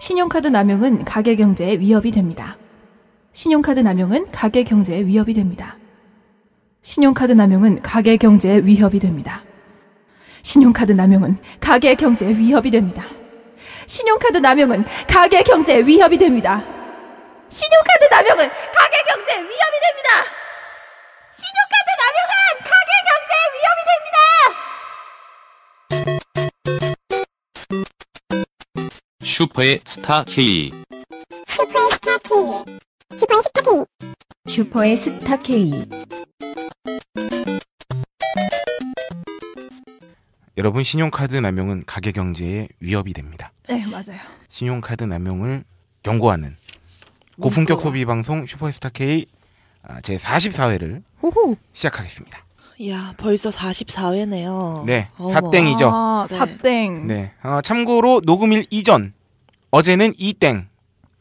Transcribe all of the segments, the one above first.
신용카드 남용은 가계 경제에 위협이 됩니다. 신용카드 남용은 가계 경제에 위협이 됩니다. 신용카드 남용은 가계 경제에 위협이 됩니다. 신용카드 남용은 가계 경제에 위협이 됩니다. 신용카드 남용은 가계 경제에 위협이 됩니다. 신용카드 남용은 가계 경제에 위협이 됩니다. 슈퍼의 스타 K 슈퍼의 스타 K 슈퍼의 스타 K 슈퍼의 스타 K 여러분 신용카드 남용은 가계 경제에 위협이 됩니다. 네 맞아요. 신용카드 남용을 경고하는 고품격 소비 방송 슈퍼스타 의 K 아, 제 44회를 호호. 시작하겠습니다. 이야 벌써 44회네요. 네, 어머. 사땡이죠. 아, 네. 사땡. 네, 어, 참고로 녹음일 이전 어제는 이땡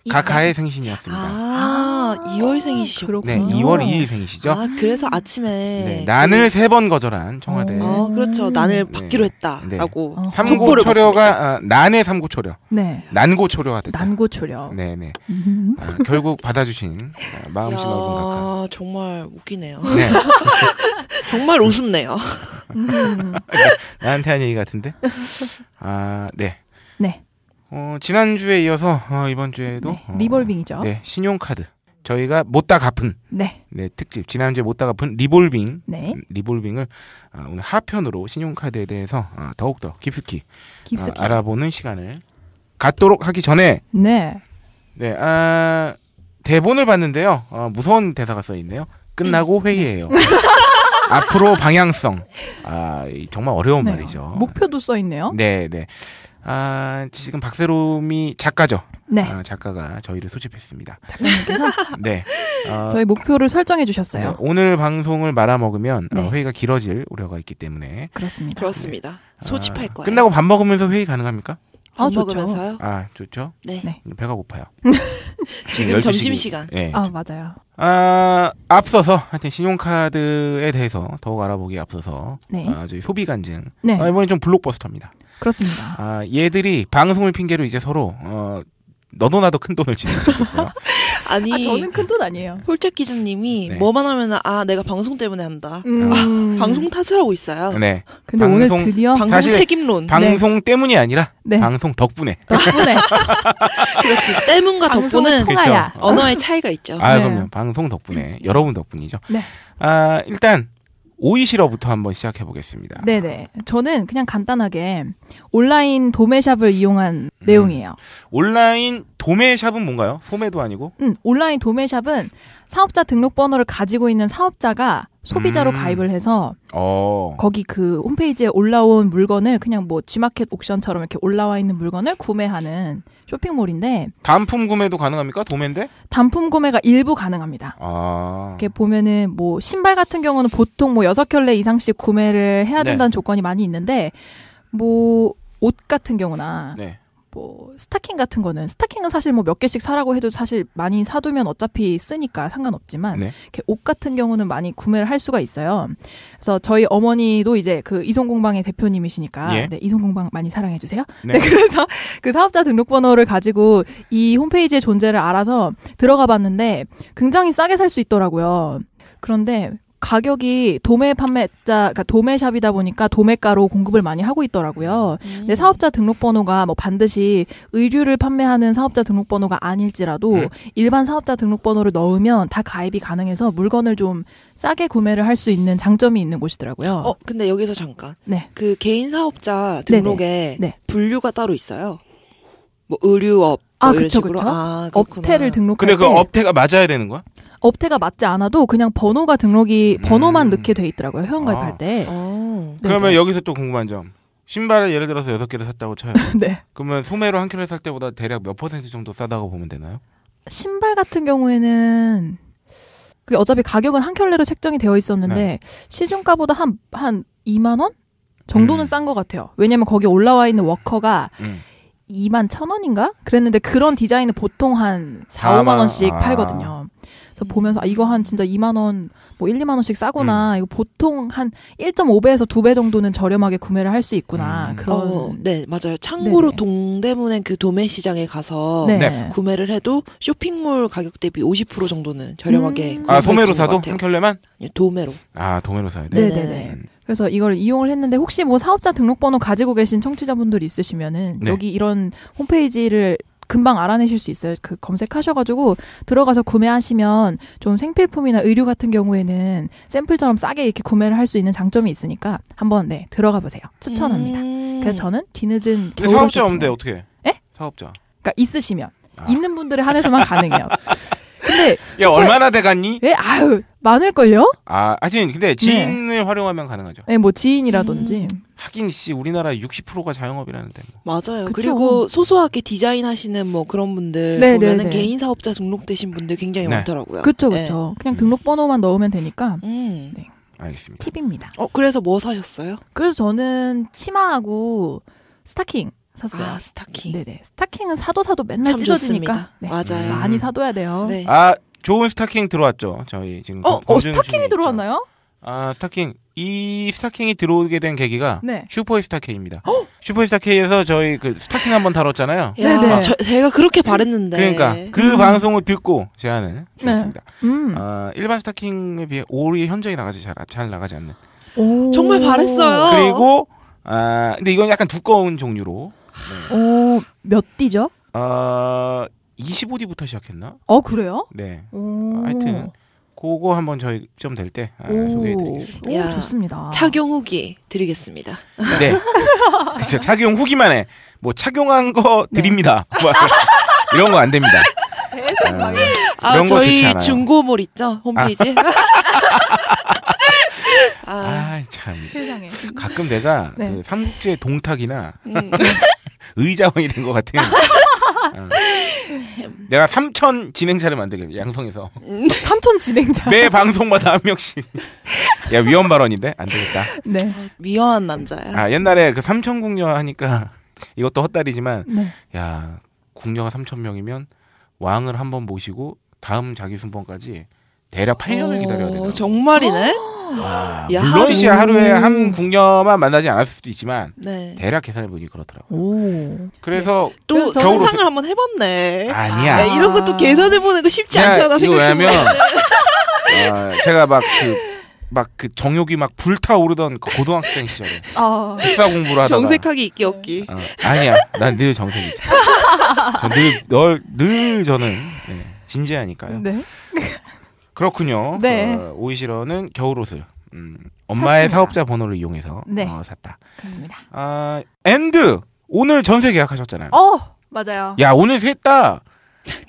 가카의 생신이었습니다. 아, 2월생이시죠? 아, 네, 2월 2일 생이시죠? 아, 그래서 아침에 네, 그 난을 세 번 거절한 청와대. 아, 그렇죠. 음. 난을 받기로 했다라고. 네. 네. 어, 삼고초려가 아, 난의 삼고초려. 네. 난고초려가 됐다. 난고초려. 네, 네. 음. 아, 결국 받아주신 아, 마음씨 넓은 가카. 정말 웃기네요. 네. 정말 웃음네요. 음. 나한테 한 얘기 같은데. 아, 네. 네. 어, 지난주에 이어서 어, 이번 주에도 네, 어, 리볼빙이죠. 네, 신용카드. 저희가 못다 갚은 네. 네 특집 지난주에 못다 갚은 리볼빙 네. 음, 리볼빙을 어, 오늘 하편으로 신용카드에 대해서 어, 더욱더 깊숙이, 깊숙이. 어, 아, 알아보는 시간을 갖도록 하기 전에 네. 네, 아, 대본을 봤는데요. 어, 무서운 대사가 써 있네요. 끝나고 음, 네. 회의해요. 앞으로 방향성. 아, 정말 어려운 네. 말이죠. 목표도 써 있네요. 네, 네. 아, 지금 박세롬이 작가죠. 네. 아, 작가가 저희를 소집했습니다. 네. 어, 저희 목표를 설정해 주셨어요. 네, 오늘 방송을 말아먹으면 어, 네. 어, 회의가 길어질 우려가 있기 때문에 그렇습니다. 그렇습니다. 네. 소집할 거예요. 끝나고 밥 먹으면서 회의 가능합니까? 아, 밥 아, 먹으면서요? 아, 좋죠. 네. 네. 배가 고파요. 지금 점심 시간. 네. 예. 아, 맞아요. 아, 앞서서 하여튼 신용카드에 대해서 더욱 알아보기 앞서서 네. 아, 저희 소비 간증. 네. 아, 이번에 좀 블록버스터입니다. 그렇습니다. 아, 얘들이 방송을 핑계로 이제 서로 어, 너도 나도 큰 돈을 지내고 있어요. 아니 아, 저는 큰 돈 아니에요. 홀짝 기자님이 네. 뭐만 하면아 내가 방송 때문에 한다. 음. 아, 방송 탓을 하고 있어요. 네. 근데 방송, 오늘 드디어 방송 책임론. 방송 네. 때문이 아니라 네. 방송 덕분에. 덕분에. 그렇지. 때문과 덕분은 그렇죠. 언어의 차이가 있죠. 아 네. 그럼요. 방송 덕분에 여러분 덕분이죠. 네. 아 일단 오이시러부터 한번 시작해 보겠습니다. 네네. 저는 그냥 간단하게 온라인 도매샵을 이용한 음. 내용이에요. 온라인 도매샵은 뭔가요? 소매도 아니고? 음, 온라인 도매샵은 사업자 등록번호를 가지고 있는 사업자가 소비자로 음. 가입을 해서 어. 거기 그 홈페이지에 올라온 물건을 그냥 뭐 G마켓 옥션처럼 이렇게 올라와 있는 물건을 구매하는 쇼핑몰인데 단품 구매도 가능합니까? 도매인데? 단품 구매가 일부 가능합니다. 아. 이렇게 보면은 뭐 신발 같은 경우는 보통 뭐 여섯 켤레 이상씩 구매를 해야 네. 된다는 네. 조건이 많이 있는데 뭐 옷 같은 경우나 네. 뭐 스타킹 같은 거는 스타킹은 사실 뭐 몇 개씩 사라고 해도 사실 많이 사두면 어차피 쓰니까 상관없지만 네. 옷 같은 경우는 많이 구매를 할 수가 있어요. 그래서 저희 어머니도 이제 그 이송공방의 대표님이시니까 예. 네, 이송공방 많이 사랑해 주세요. 네. 네. 그래서 그 사업자 등록번호를 가지고 이 홈페이지의 존재를 알아서 들어가 봤는데 굉장히 싸게 살 수 있더라고요. 그런데 가격이 도매 판매자, 그러니까 도매샵이다 보니까 도매가로 공급을 많이 하고 있더라고요. 음. 근데 사업자 등록번호가 뭐 반드시 의류를 판매하는 사업자 등록번호가 아닐지라도 음. 일반 사업자 등록번호를 넣으면 다 가입이 가능해서 물건을 좀 싸게 구매를 할 수 있는 장점이 있는 곳이더라고요. 어, 근데 여기서 잠깐. 네. 그 개인 사업자 등록에 네. 분류가 따로 있어요. 뭐 의류업, 아, 뭐 아, 그쵸, 식그렇구 업태를 등록할 근데 그 업태가 맞아야 되는 거야? 업태가 맞지 않아도 그냥 번호가 등록이 번호만 음. 넣게 돼 있더라고요 회원가입할 아. 때. 어. 네, 그러면 네. 여기서 또 궁금한 점. 신발을 예를 들어서 여섯 개를 샀다고 쳐요. 네. 그러면 소매로 한 켤레 살 때보다 대략 몇 퍼센트 정도 싸다고 보면 되나요? 신발 같은 경우에는 그게 어차피 가격은 한 켤레로 책정이 되어 있었는데 네. 시중가보다 한한 2만 원 정도는 음. 싼것 같아요. 왜냐면 거기 올라와 있는 워커가 음. 2만 천 원인가? 그랬는데 그런 디자인은 보통 한 4, 4만, 5만 원씩 아. 팔거든요. 그래 보면서 아 이거 한 진짜 2만 원뭐 1, 2만 원씩 싸구나. 음. 이거 보통 한 1.5배에서 2배 정도는 저렴하게 구매를 할 수 있구나. 음. 그런 어, 네, 맞아요. 참고로 동대문의 그 도매 시장에 가서 네. 네. 구매를 해도 쇼핑몰 가격 대비 50% 정도는 저렴하게 음. 아, 소매로 사도 한 켤레만? 도매로. 아, 도매로 사야 돼. 네네네. 네. 그래서 이걸 이용을 했는데 혹시 뭐 사업자 등록번호 가지고 계신 청취자분들 있으시면은 네. 여기 이런 홈페이지를 금방 알아내실 수 있어요. 그 검색하셔가지고 들어가서 구매하시면 좀 생필품이나 의류 같은 경우에는 샘플처럼 싸게 이렇게 구매를 할 수 있는 장점이 있으니까 한번 네 들어가 보세요. 추천합니다. 음. 그래서 저는 뒤늦은 사업자 없는데 어떻게? 예? 사업자. 그러니까 있으시면 아. 있는 분들에 한해서만 가능해요. 근데 야 얼마나 돼갔니? 예 아유 많을걸요? 아 하긴 근데 네. 지인을 네. 활용하면 가능하죠. 네, 뭐 지인이라든지. 음. 하긴 씨 우리나라 60%가 자영업이라는데. 뭐. 맞아요. 그쵸? 그리고 소소하게 디자인하시는 뭐 그런 분들 네, 네 보면은 네, 개인 사업자 등록되신 분들 굉장히 네. 많더라고요. 그렇죠, 그렇죠. 그냥 음. 등록번호만 넣으면 되니까. 음. 네. 알겠습니다. 팁입니다. 어 그래서 뭐 사셨어요? 그래서 저는 치마하고 스타킹. 샀어요. 아, 스타킹. 네네. 스타킹은 사도 사도 맨날 찢어지니까. 네. 맞아요. 많이 사둬야 돼요. 네. 아 좋은 스타킹 들어왔죠. 저희 지금. 어, 어 스타킹이 들어왔나요? 아 스타킹 이 스타킹이 들어오게 된 계기가 네. 슈퍼스타K입니다. 어? 슈퍼스타K에서 저희 그 스타킹 한번 다뤘잖아요. 네네. 아, 네. 제가 그렇게 바랬는데. 그러니까 그 음. 방송을 듣고 제안을 주셨습니다. 네. 음. 아, 일반 스타킹에 비해 오리 현저히 나가지 잘, 잘 나가지 않는. 오. 정말 바랬어요. 그리고 아 근데 이건 약간 두꺼운 종류로 네. 오, 어, 몇 디죠? 아, 25디부터 시작했나? 어, 그래요? 네. 오. 하여튼 그거 한번 저희 점 될때 아, 소개해드리겠습니다. 오, 좋습니다. 착용 후기 드리겠습니다. 네, 그렇죠. 착용 후기만 해. 뭐 착용한 거 드립니다. 네. 이런 거 안 됩니다. 아, 이 아, 저희 중고몰 있죠 홈페이지. 아. 아, 아, 참. 세상에. 가끔 내가 네. 그 삼국지의 동탁이나 음. 의자왕이 된 것 같은. 아. 내가 삼천 진행자를 만들겠요 양성에서 음, 삼천 진행자 매 방송마다 한 명씩 야 위험 발언인데 안 되겠다 네 어, 위험한 남자야 아 옛날에 그 삼천 궁녀 하니까 이것도 헛다리지만 네. 야 궁녀가 삼천 명이면 왕을 한번 모시고 다음 자기 순번까지 대략 8년을 기다려야 돼요 정말이네 어. 와, 아, 물론 시 하루에 한 궁녀만 만나지 않았을 수도 있지만 네. 대략 계산해 보니 그렇더라고요. 오. 그래서 또 상상을 오 한번 해봤네. 아니야. 아, 이런 것도 계산해 보는 거 쉽지 않잖아. 이거 왜냐면 아, 제가 막 그 막 그 정욕이 막 불타오르던 그 고등학생 시절에 어. 식사 공부를 하다가 정색하기 있기 없기 어, 아니야 난 늘 정색이지 늘널늘 저는 네, 진지하니까요 네? 그렇군요. 네. 그 오이시러는 겨울옷을 음, 엄마의 샀습니다. 사업자 번호를 이용해서 네. 어, 샀다. 그렇습니다. 아, 앤드 오늘 전세 계약하셨잖아요. 어, 맞아요. 야, 오늘 셋다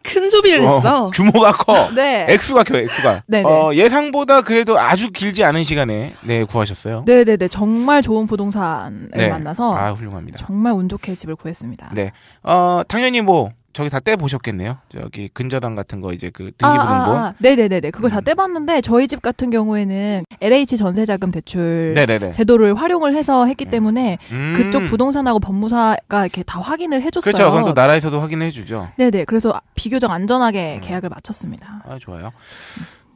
큰 소비를 어, 했어. 규모가 커. 네. 액수가 커 액수가. 네네. 어, 예상보다 그래도 아주 길지 않은 시간에 네, 구하셨어요. 네네네. 정말 좋은 부동산을 네. 만나서. 아, 훌륭합니다. 정말 운 좋게 집을 구했습니다. 네. 어, 당연히 뭐, 저기 다 떼보셨겠네요. 저기 근저당 같은 거 이제 그 아, 등기부등본. 아, 아, 아. 네네네네. 그걸 음. 다 떼봤는데 저희 집 같은 경우에는 LH 전세자금 대출 네네네. 제도를 활용을 해서 했기 음. 때문에 음. 그쪽 부동산하고 법무사가 이렇게 다 확인을 해줬어요. 그렇죠. 그럼 또 나라에서도 확인해주죠. 을 네네. 그래서 비교적 안전하게 음. 계약을 마쳤습니다. 아 좋아요.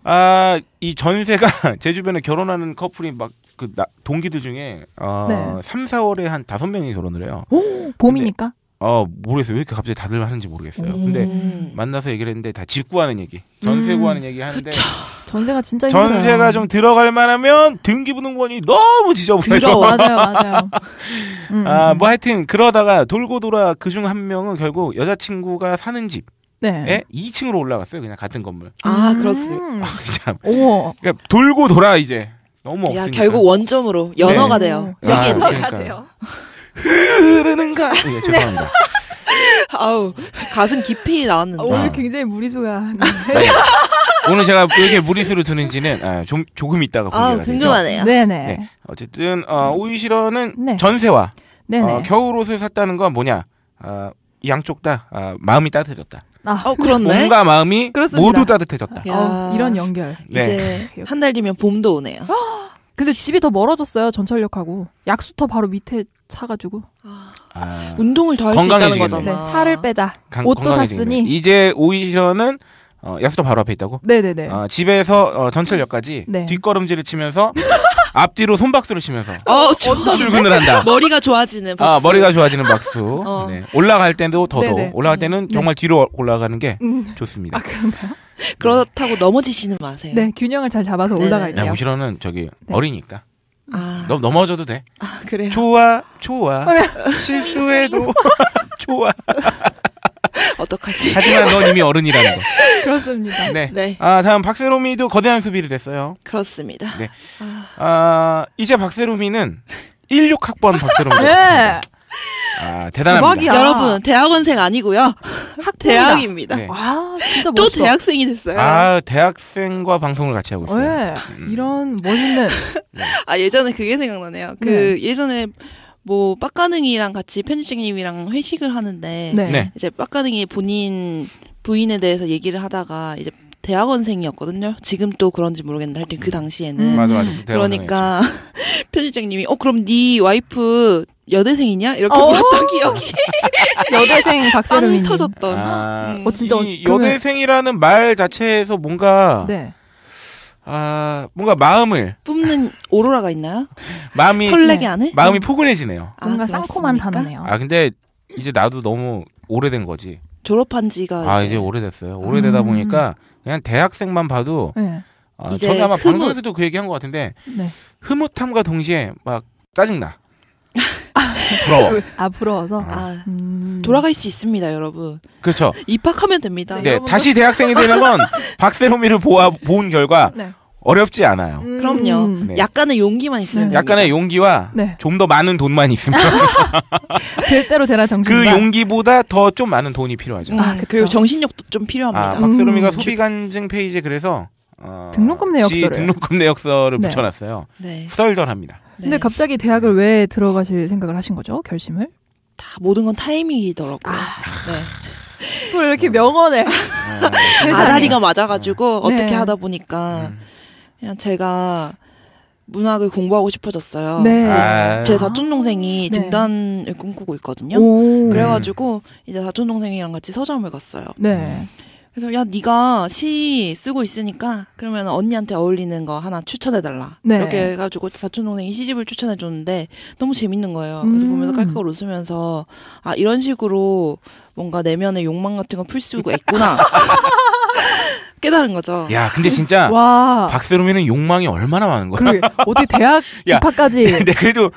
아 이 전세가 제 주변에 결혼하는 커플이 막그 나, 동기들 중에 어, 네. 3, 4월에 한 다섯 명이 결혼을 해요. 오, 봄이니까? 어 모르겠어요 왜 이렇게 갑자기 다들 하는지 모르겠어요. 네. 근데 만나서 얘기를 했는데 다 집 구하는 얘기, 전세 음, 구하는 얘기 하는데 그쵸. 전세가 진짜 힘들어요. 전세가 좀 들어갈 만하면 등기부등본이 너무 지저분해서 맞아요 맞아요. 음, 아뭐 음. 하여튼 그러다가 돌고 돌아 그 중 한 명은 결국 여자친구가 사는 집. 네. 2층으로 예? 올라갔어요. 그냥 같은 건물. 아, 그렇습니다. 음. 아, 참. 오. 그러니까 돌고 돌아 이제 너무 없으니까. 야, 결국 원점으로 연어가 네. 돼요. 아, 네. 연어가 돼요. 흐르는가? 예, 네. 죄송합니다. 아우 가슴 깊이 나왔는데 오늘 아. 굉장히 무리수가 네. 오늘 제가 왜 이렇게 무리수로 드는지는 아, 좀 조금 있다가 공개가 궁금하네요. 되죠. 네, 네네. 네. 어쨌든 어, 오이시러는 네. 전세와 네네. 어, 겨울 옷을 샀다는 건 뭐냐? 어, 양쪽 다 어, 마음이 따뜻해졌다. 아, 어, 그렇네. 몸과 마음이 그렇습니다. 모두 따뜻해졌다. 야, 이런 연결. 네. 이제 한 달 뒤면 봄도 오네요. 근데 집이 더 멀어졌어요 전철역하고 약수터 바로 밑에 차가지고 아, 아. 운동을 더 할 수 있다는 거잖아. 네, 살을 빼자 강- 옷도 샀으니 이제 오이시러는 어, 약수터 바로 앞에 있다고? 네네네 아, 집에서 어, 전철역까지 네. 뒷걸음질을 치면서 앞뒤로 손박수를 치면서 어, 저- 어, 어, 출근을 네? 한다. 머리가 좋아지는 아, 박수. 아 머리가 좋아지는 박수. 어. 네. 올라갈 때도 더더 네 올라갈 때는 네. 정말 뒤로 올라가는 게 음. 좋습니다. 아 그런가요? 그렇다고 넘어지시는 마세요. 네, 균형을 잘 잡아서 올라갈게요. 무시로는 저기 네. 어리니까. 아. 넘, 넘어져도 돼. 아, 그래요? 좋아, 좋아. 어, 네. 실수해도 좋아. 어떡하지? 하지만 넌 이미 어른이라는 거. 그렇습니다. 네. 네. 아, 다음 박세롬이도 거대한 수비를 했어요. 그렇습니다. 네. 아, 아 이제 박세롬이는 16학번 박세롬이. 네. 아, 대단합니다. 대박이야. 여러분, 대학원생 아니고요. 학부이다. 대학입니다. 네. 아, 진짜 또 멋있어. 대학생이 됐어요. 아, 대학생과 방송을 같이 하고 있어요. 네. 음. 이런 멋있는. 네. 아, 예전에 그게 생각나네요. 그 네. 예전에 뭐 빡가능이랑 같이 편집장님이랑 회식을 하는데 네. 이제 빡가능이 본인 부인에 대해서 얘기를 하다가 이제 대학원생이었거든요. 지금 또 그런지 모르겠는데 하여튼 그 음. 당시에는 음. 맞아, 맞아. 그 그러니까 편집장님이 어 그럼 네 와이프 여대생이냐 이렇게 어. 물었던 기억이 여대생 박사롬이 터졌던. 아, 음. 어 진짜 이 여대생이라는 말 자체에서 뭔가 네. 아 뭔가 마음을 뿜는 오로라가 있나요? 마음이 설레게 하네. 마음이 포근해지네요. 뭔가 쌍콤한단어네요아 아, 근데 이제 나도 너무 오래된 거지. 졸업한 지가 아 이제, 오래됐어요. 오래되다 음. 보니까 그냥 대학생만 봐도 네. 아, 저는 아마 흐뭇. 방송에서도 그 얘기한 것 같은데 네. 흐뭇함과 동시에 막 짜증나. 부러워. 아 부러워서 아. 아, 음. 음. 돌아갈 수 있습니다, 여러분. 그렇죠. 입학하면 됩니다. 네, 여러분도? 다시 대학생이 되는 건 박세롬이를 보아 본 결과. 네. 어렵지 않아요. 음. 그럼요. 음. 네. 약간의 용기만 있으면 네. 약간의 용기와 네. 좀더 많은 돈만 있으면 될 대로 되라 정신. 그 용기보다 더 좀 많은 돈이 필요하죠. 아, 그쵸. 음, 그리고 그렇죠. 정신력도 좀 필요합니다. 아, 박스롬이가 음. 소비간증 페이지에 그래서 어, 등록금 내역서 등록금 내역서를 네. 붙여놨어요. 네. 덜합니다 근데 네. 갑자기 대학을 왜 들어가실 생각을 하신 거죠? 결심을? 다 모든 건 타이밍이더라고요. 아. 네. 또 이렇게 명언을 아, 네. 아다리가 맞아가지고 어떻게 하다 보니까. 음. 그냥 제가 문학을 공부하고 싶어졌어요. 네. 아. 제 사촌 동생이 네. 진단을 꿈꾸고 있거든요. 그래가지고 이제 사촌 동생이랑 같이 서점을 갔어요. 네. 그래서 야 네가 시 쓰고 있으니까 그러면 언니한테 어울리는 거 하나 추천해 달라 네. 이렇게 해가지고 사촌 동생이 시집을 추천해 줬는데 너무 재밌는 거예요. 그래서 음. 보면서 깔깔 웃으면서 아 이런 식으로 뭔가 내면의 욕망 같은 거 풀 수가 있구나. 깨달은 거죠. 야, 근데 진짜 와. 박세롬이는 욕망이 얼마나 많은 거야. 그래, 어떻게 대학 야, 입학까지. 근데 그래도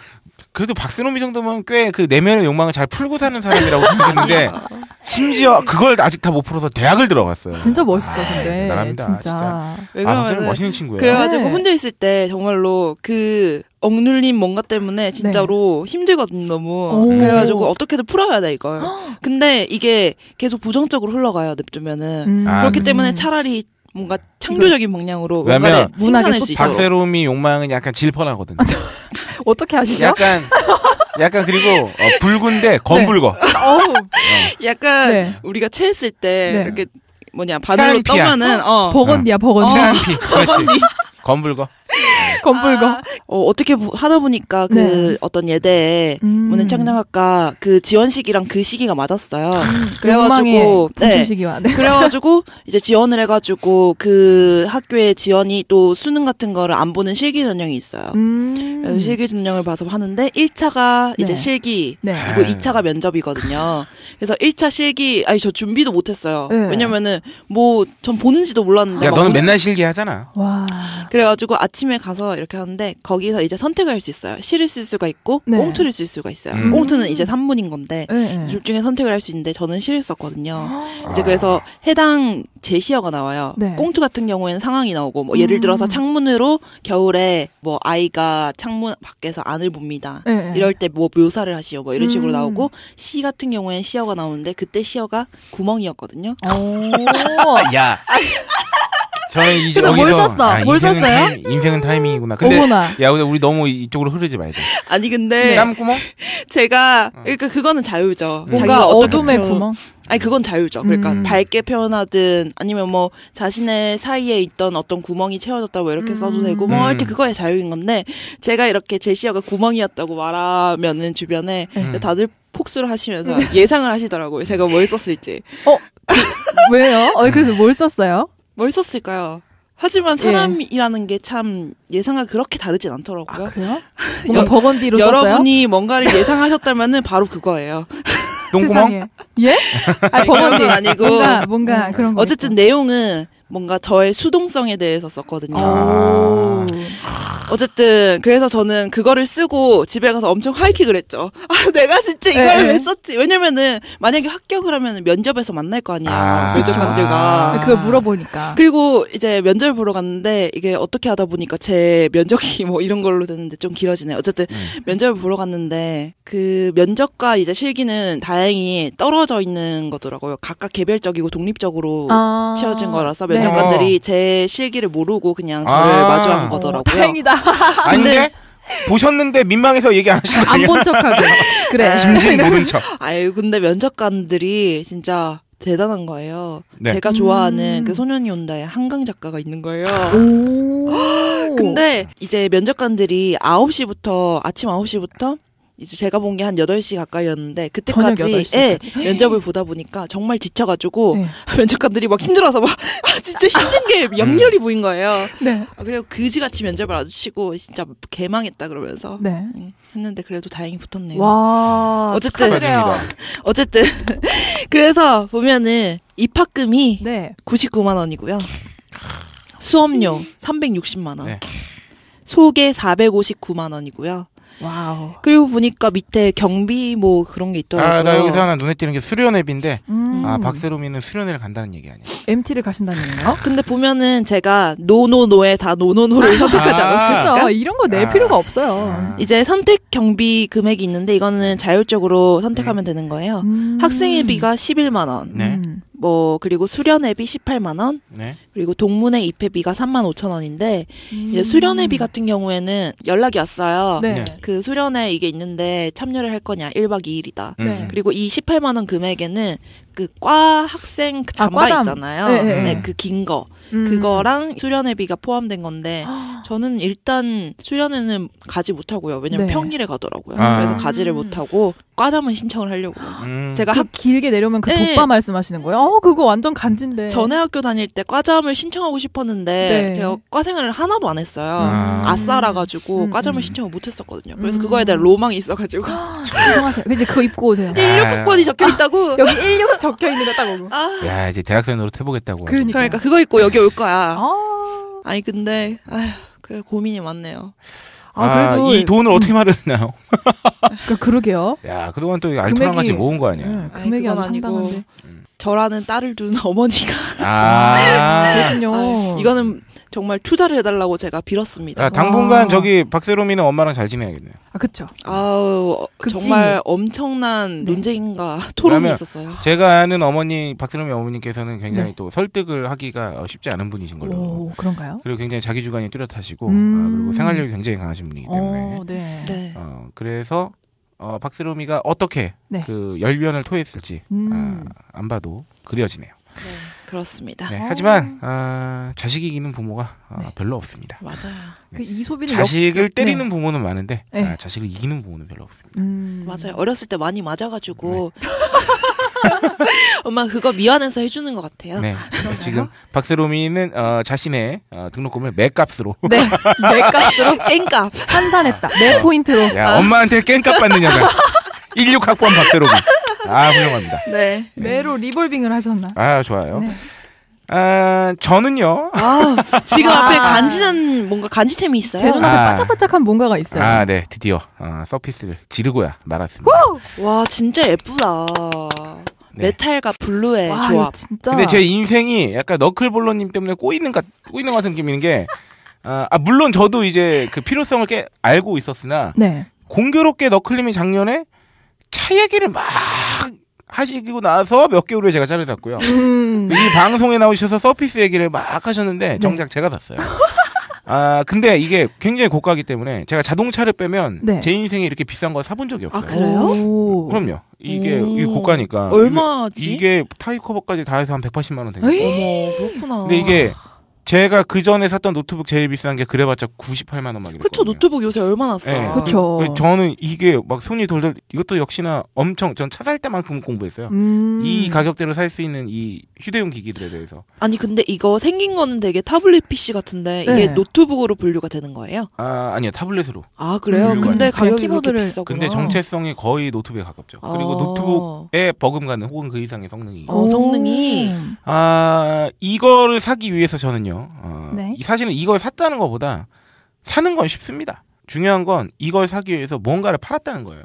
그래도 박세롬이 정도면 꽤그 내면의 욕망을 잘 풀고 사는 사람이라고 생각했는데 심지어 그걸 아직 다 못 풀어서 대학을 들어갔어요. 진짜 멋있어, 근데. 아, 대단합니다. 진짜. 진짜. 왜 그러면 아, 멋있는 친구예요. 그래가지고 네. 혼자 있을 때 정말로 그 억눌린 뭔가 때문에 네. 진짜로 네. 힘들거든 너무 오. 그래가지고 어떻게든 풀어야 돼 이걸 근데 이게 계속 부정적으로 흘러가요 냅두면은 음. 아, 그렇기 아, 때문에 차라리 뭔가 창조적인 방향으로 뭔가 문학의 박세롬이 욕망은 약간 질펀하거든요 아, 어떻게 아시죠? 약간 약간 그리고 어, 붉은데 네. 검붉어 네. 약간 네. 우리가 체했을 때 네. 이렇게 뭐냐 바늘로 떠면은 어. 버건디야 버건디 어. 버건디 검붉어 건불거. 아. 어, 어떻게 하다 보니까 그 네. 어떤 예대 음. 문해창작학과 그지원시기랑그 시기가 맞았어요. 음, 그 그래가지고 네. 네. 그래가지고 이제 지원을 해가지고 그 학교의 지원이 또 수능 같은 거를 안 보는 실기 전형이 있어요. 음. 그래서 실기 전형을 봐서 하는데 1차가 이제 네. 실기 네. 그리고 2차가 면접이거든요. 그래서 1차 실기 아니 저 준비도 못했어요. 네. 왜냐면은 뭐 전 보는지도 몰랐는데. 야 너는 맨날 실기 하잖아. 와. 그래가지고 아침 아침에 가서 이렇게 하는데 거기서 이제 선택을 할 수 있어요. 실을 쓸 수가 있고 네. 꽁트를 쓸 수가 있어요. 음. 꽁트는 이제 3분인 건데 네, 네. 둘 중에 선택을 할 수 있는데 저는 실을 썼거든요. 아. 이제 그래서 해당 제시어가 나와요. 네. 꽁트 같은 경우에는 상황이 나오고 뭐 예를 들어서 음. 창문으로 겨울에 뭐 아이가 창문 밖에서 안을 봅니다. 네, 네. 이럴 때 뭐 묘사를 하시오 뭐 이런 식으로 음. 나오고 시 같은 경우에는 시어가 나오는데 그때 시어가 구멍이었거든요. 야. 아, 저는 이 그래서 뭘 썼어? 아, 뭘 인생은 썼어요? 타이, 인생은 타이밍이구나. 근데 어머나. 야, 근데 우리 너무 이쪽으로 흐르지 말자. 아니 근데 네. 땀구멍? 제가 어. 그러니까 그거는 자유죠. 뭔가 어둠의 구멍. 아니 그건 자유죠. 그러니까 음. 밝게 표현하든 아니면 뭐 자신의 사이에 있던 어떤 구멍이 채워졌다고 뭐 이렇게 써도 되고 뭐 하여튼 음. 그거의 자유인 건데 제가 이렇게 제시어가 구멍이었다고 말하면은 주변에 음. 다들 폭수를 하시면서 예상을 하시더라고요. 제가 뭘 썼을지. 어? 그, 왜요? 어, 그래서 뭘 썼어요? 있었을까요 하지만 예. 사람이라는 게 참 예상과 그렇게 다르진 않더라고요. 아, 그래요? 뭔가 버건디로 썼어요? 여러분이 뭔가를 예상하셨다면은 바로 그거예요. 농구멍? 예? 아니, 버건디 아니고 뭔가 뭔가 음. 그런 거. 어쨌든 있고. 내용은 뭔가 저의 수동성에 대해서 썼거든요. 아. 아. 어쨌든 그래서 저는 그거를 쓰고 집에 가서 엄청 하이킥을 했죠. 아 내가 진짜 네. 이걸 네. 왜 썼지? 왜냐면은 만약에 합격을 하면 면접에서 만날 거 아니야. 아. 면접관들과 아. 그걸 물어보니까. 그리고 이제 면접을 보러 갔는데 이게 어떻게 하다 보니까 제 면접이 뭐 이런 걸로 됐는데 좀 길어지네요. 어쨌든 음. 면접을 보러 갔는데 그 면접과 이제 실기는 다행히 떨어져 있는 거더라고요. 각각 개별적이고 독립적으로 아. 채워진 거라서 면 네. 작관들이제 어. 실기를 모르고 그냥 저를 아. 마주한 거더라고요. 어, 다행이다. 아닌데? 보셨는데 민망해서 얘기 안 하신 거예요? 안 본 척하고 그래. 네. 심진 모른 척. 아유 근데 면접관들이 진짜 대단한 거예요. 네. 제가 좋아하는 음. 그 소년이 온다의 한강 작가가 있는 거예요. 근데 이제 면접관들이 9시부터 아침 9시부터 이제 제가 본 게 한 8시 가까이였는데 그때까지 예, 면접을 보다 보니까 정말 지쳐가지고 네. 면접관들이 막 힘들어서 막 아, 진짜 힘든 게염렬히 음. 보인 거예요. 네. 아, 그리고 그지같이 면접을 아주치고 진짜 개망했다 그러면서 네. 음, 했는데 그래도 다행히 붙었네요. 와 어쨌든 어쨌든 그래서 보면은 입학금이 네. 99만 원이고요. 수업료 360만 원. 네. 소개 459만 원이고요. 와우. 그리고 보니까 밑에 경비 뭐 그런 게 있더라고요. 아, 나 여기서 하나 눈에 띄는 게 수련 앱인데, 음. 아, 박세롬이는 수련회를 간다는 얘기 아니에요 MT를 가신다는 얘기인가? 근데 보면은 제가 노노노에 다 노노노를 아. 선택하지 않았을까? 그쵸. 아. 이런 거낼 아. 필요가 없어요. 아. 이제 선택 경비 금액이 있는데 이거는 자율적으로 선택하면 되는 거예요. 음. 학생회비가 11만 원. 네. 음. 뭐 그리고 수련회비 18만 원, 네. 그리고 동문회 입회비가 3만 5천 원인데 음. 이제 수련회비 같은 경우에는 연락이 왔어요. 네. 네. 그 수련회 이게 있는데 참여를 할 거냐 1박 2일이다. 음. 네. 그리고 이 18만 원 금액에는 그 과 학생 그 잠바 아, 있잖아요. 네, 네, 네. 그긴 거. 음. 그거랑 수련회비가 포함된 건데 저는 일단 수련회는 가지 못하고요. 왜냐면 네. 평일에 가더라고요. 아. 그래서 가지를 못하고 과자만 신청을 하려고. 음. 제가 그 학... 길게 내려오면 그 네. 바 말씀하시는 거예요? 어 그거 완전 간지인데. 전에 학교 다닐 때과잠을 신청하고 싶었는데 네. 제가 과생활을 하나도 안 했어요. 아. 아싸라 가지고 음. 과잠을 음. 신청을 못 했었거든요. 그래서 음. 그거에 대한 로망이 있어가지고. 신청하세요. 이제 그거 입고 오세요. 16번이 아. 적혀 있다고. 아, 여기 16 적혀 있는 거 딱 오고. 아. 야 이제 대학생 으로 태보겠다고 그러니까. 그러니까 그거 입고 여기 이게 올 거야. 아. 니 근데 아휴 그 고민이 많네요. 아, 아, 그래도 이 돈을 음. 어떻게 마련했나요? 그러니까 그러게요. 야, 그동안 또 알토랑같이 모은 거 아니야? 응, 네, 금액이 아니, 아니고 상당한데. 음. 저라는 딸을 둔 어머니가. 아, 그렇군요. 아 이거는 정말 투자를 해달라고 제가 빌었습니다. 아, 아. 당분간 와. 저기 박세롬이는 엄마랑 잘 지내야겠네요. 아 그쵸. 아우 정말 엄청난 네. 논쟁과 토론이 있었어요. 제가 아는 어머니 박세롬이 어머님께서는 굉장히 네. 또 설득을 하기가 쉽지 않은 분이신 걸로. 오, 그런가요? 그리고 굉장히 자기 주관이 뚜렷하시고 아, 음. 아, 그리고 생활력이 굉장히 강하신 분이기 어, 때문에. 오, 네. 네. 어, 그래서 어, 박세롬이가 어떻게 네. 그 열변을 토했을지 음. 아, 안 봐도 그려지네요. 그렇습니다. 네, 하지만 어. 아, 자식이 기는 부모가 아, 네. 별로 없습니다. 맞아요. 네. 그 이 소비는 자식을 역... 때리는 네. 부모는 많은데 네. 아, 자식을 이기는 부모는 별로 없습니다. 음... 맞아요. 어렸을 때 많이 맞아가지고 엄마 그거 미안해서 해주는 것 같아요. 네. 지금 박세롬이는 어, 자신의 어, 등록금을 매값으로. 네. 매값으로 깽값 환산했다. 매 포인트로. 야, 아. 엄마한테 깽값 받는 여 16학번 박세롬이. 아, 훌륭합니다. 네. 매로 네. 리볼빙을 하셨나? 아, 좋아요. 네. 아, 저는요. 아, 지금 아. 앞에 간지는 뭔가 간지템이 있어요. 제 눈앞에 아. 반짝반짝한 뭔가가 있어요. 아, 네. 드디어 어, 서피스를 지르고야 말았습니다. 오! 와, 진짜 예쁘다. 네. 메탈과 블루의 와, 조합. 진짜. 근데 제 인생이 약간 너클볼러님 때문에 꼬이는 것 꼬이는 같은 느낌인 게 아, 아, 물론 저도 이제 그 필요성을 깨 알고 있었으나 네. 공교롭게 너클림이 작년에 차 얘기를 막 하시고 나서 몇 개월 후에 제가 자리를잡고요 음. 이 방송에 나오셔서 서피스 얘기를 막 하셨는데 네. 정작 제가 샀어요. 아 근데 이게 굉장히 고가기 때문에 제가 자동차를 빼면 네. 제 인생에 이렇게 비싼 걸 사본 적이 아, 없어요. 아 그래요? 그럼요. 이게 이 고가니까 얼마지? 이게, 타이 커버까지 다 해서 한 180만 원 되겠고. 어머 그렇구나. 근데 이게 제가 그 전에 샀던 노트북 제일 비싼 게 그래봤자 98만 원만이랬요 그쵸 노트북 요새 얼마나 싸? 네. 그쵸. 그, 저는 이게 막 손이 돌돌 이것도 역시나 엄청 전 차 살 때만큼 공부했어요. 음. 이 가격대로 살 수 있는 이 휴대용 기기들에 대해서. 아니 근데 이거 생긴 거는 되게 타블릿 PC 같은데 네. 이게 노트북으로 분류가 되는 거예요? 아 아니요 타블릿으로아 그래요? 근데 가격이 키보드를 비싸구 근데 정체성이 거의 노트북에 가깝죠. 아. 그리고 노트북에 버금가는 혹은 그 이상의 성능이. 어, 성능이. 아 이거를 사기 위해서 저는요. 어, 네. 이 사실은 이걸 샀다는 것보다 사는 건 쉽습니다. 중요한 건 이걸 사기 위해서 뭔가를 팔았다는 거예요.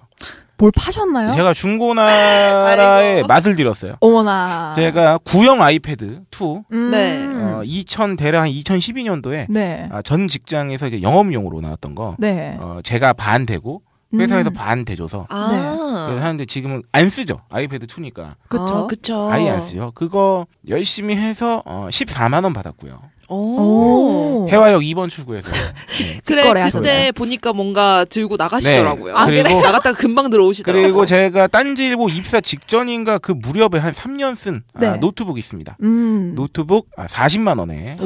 뭘 파셨나요? 제가 중고나라의 맛을 들었어요 어머나. 제가 구형 아이패드 2. 음. 네. 어, 2000 대략 2012년도에 네. 어, 전 직장에서 이제 영업용으로 나왔던 거. 네. 어, 제가 반 되고 회사에서 음. 반 대줘서 아. 네. 그래서 하는데 지금은 안 쓰죠 아이패드 2니까 그쵸 아, 그쵸 아예 안 쓰죠 그거 열심히 해서 어, 14만 원 받았고요 해화역 2번 출구에서. 네. 그래 그때 네 보니까 뭔가 들고 나가시더라고요. 네. 아, 그리고 나갔다가 금방 들어오시더라고요. 그리고 제가 딴지일보 입사 직전인가 그 무렵에 한 3년 쓴 아, 네. 아, 노트북이 있습니다. 음. 노트북 아, 40만 원에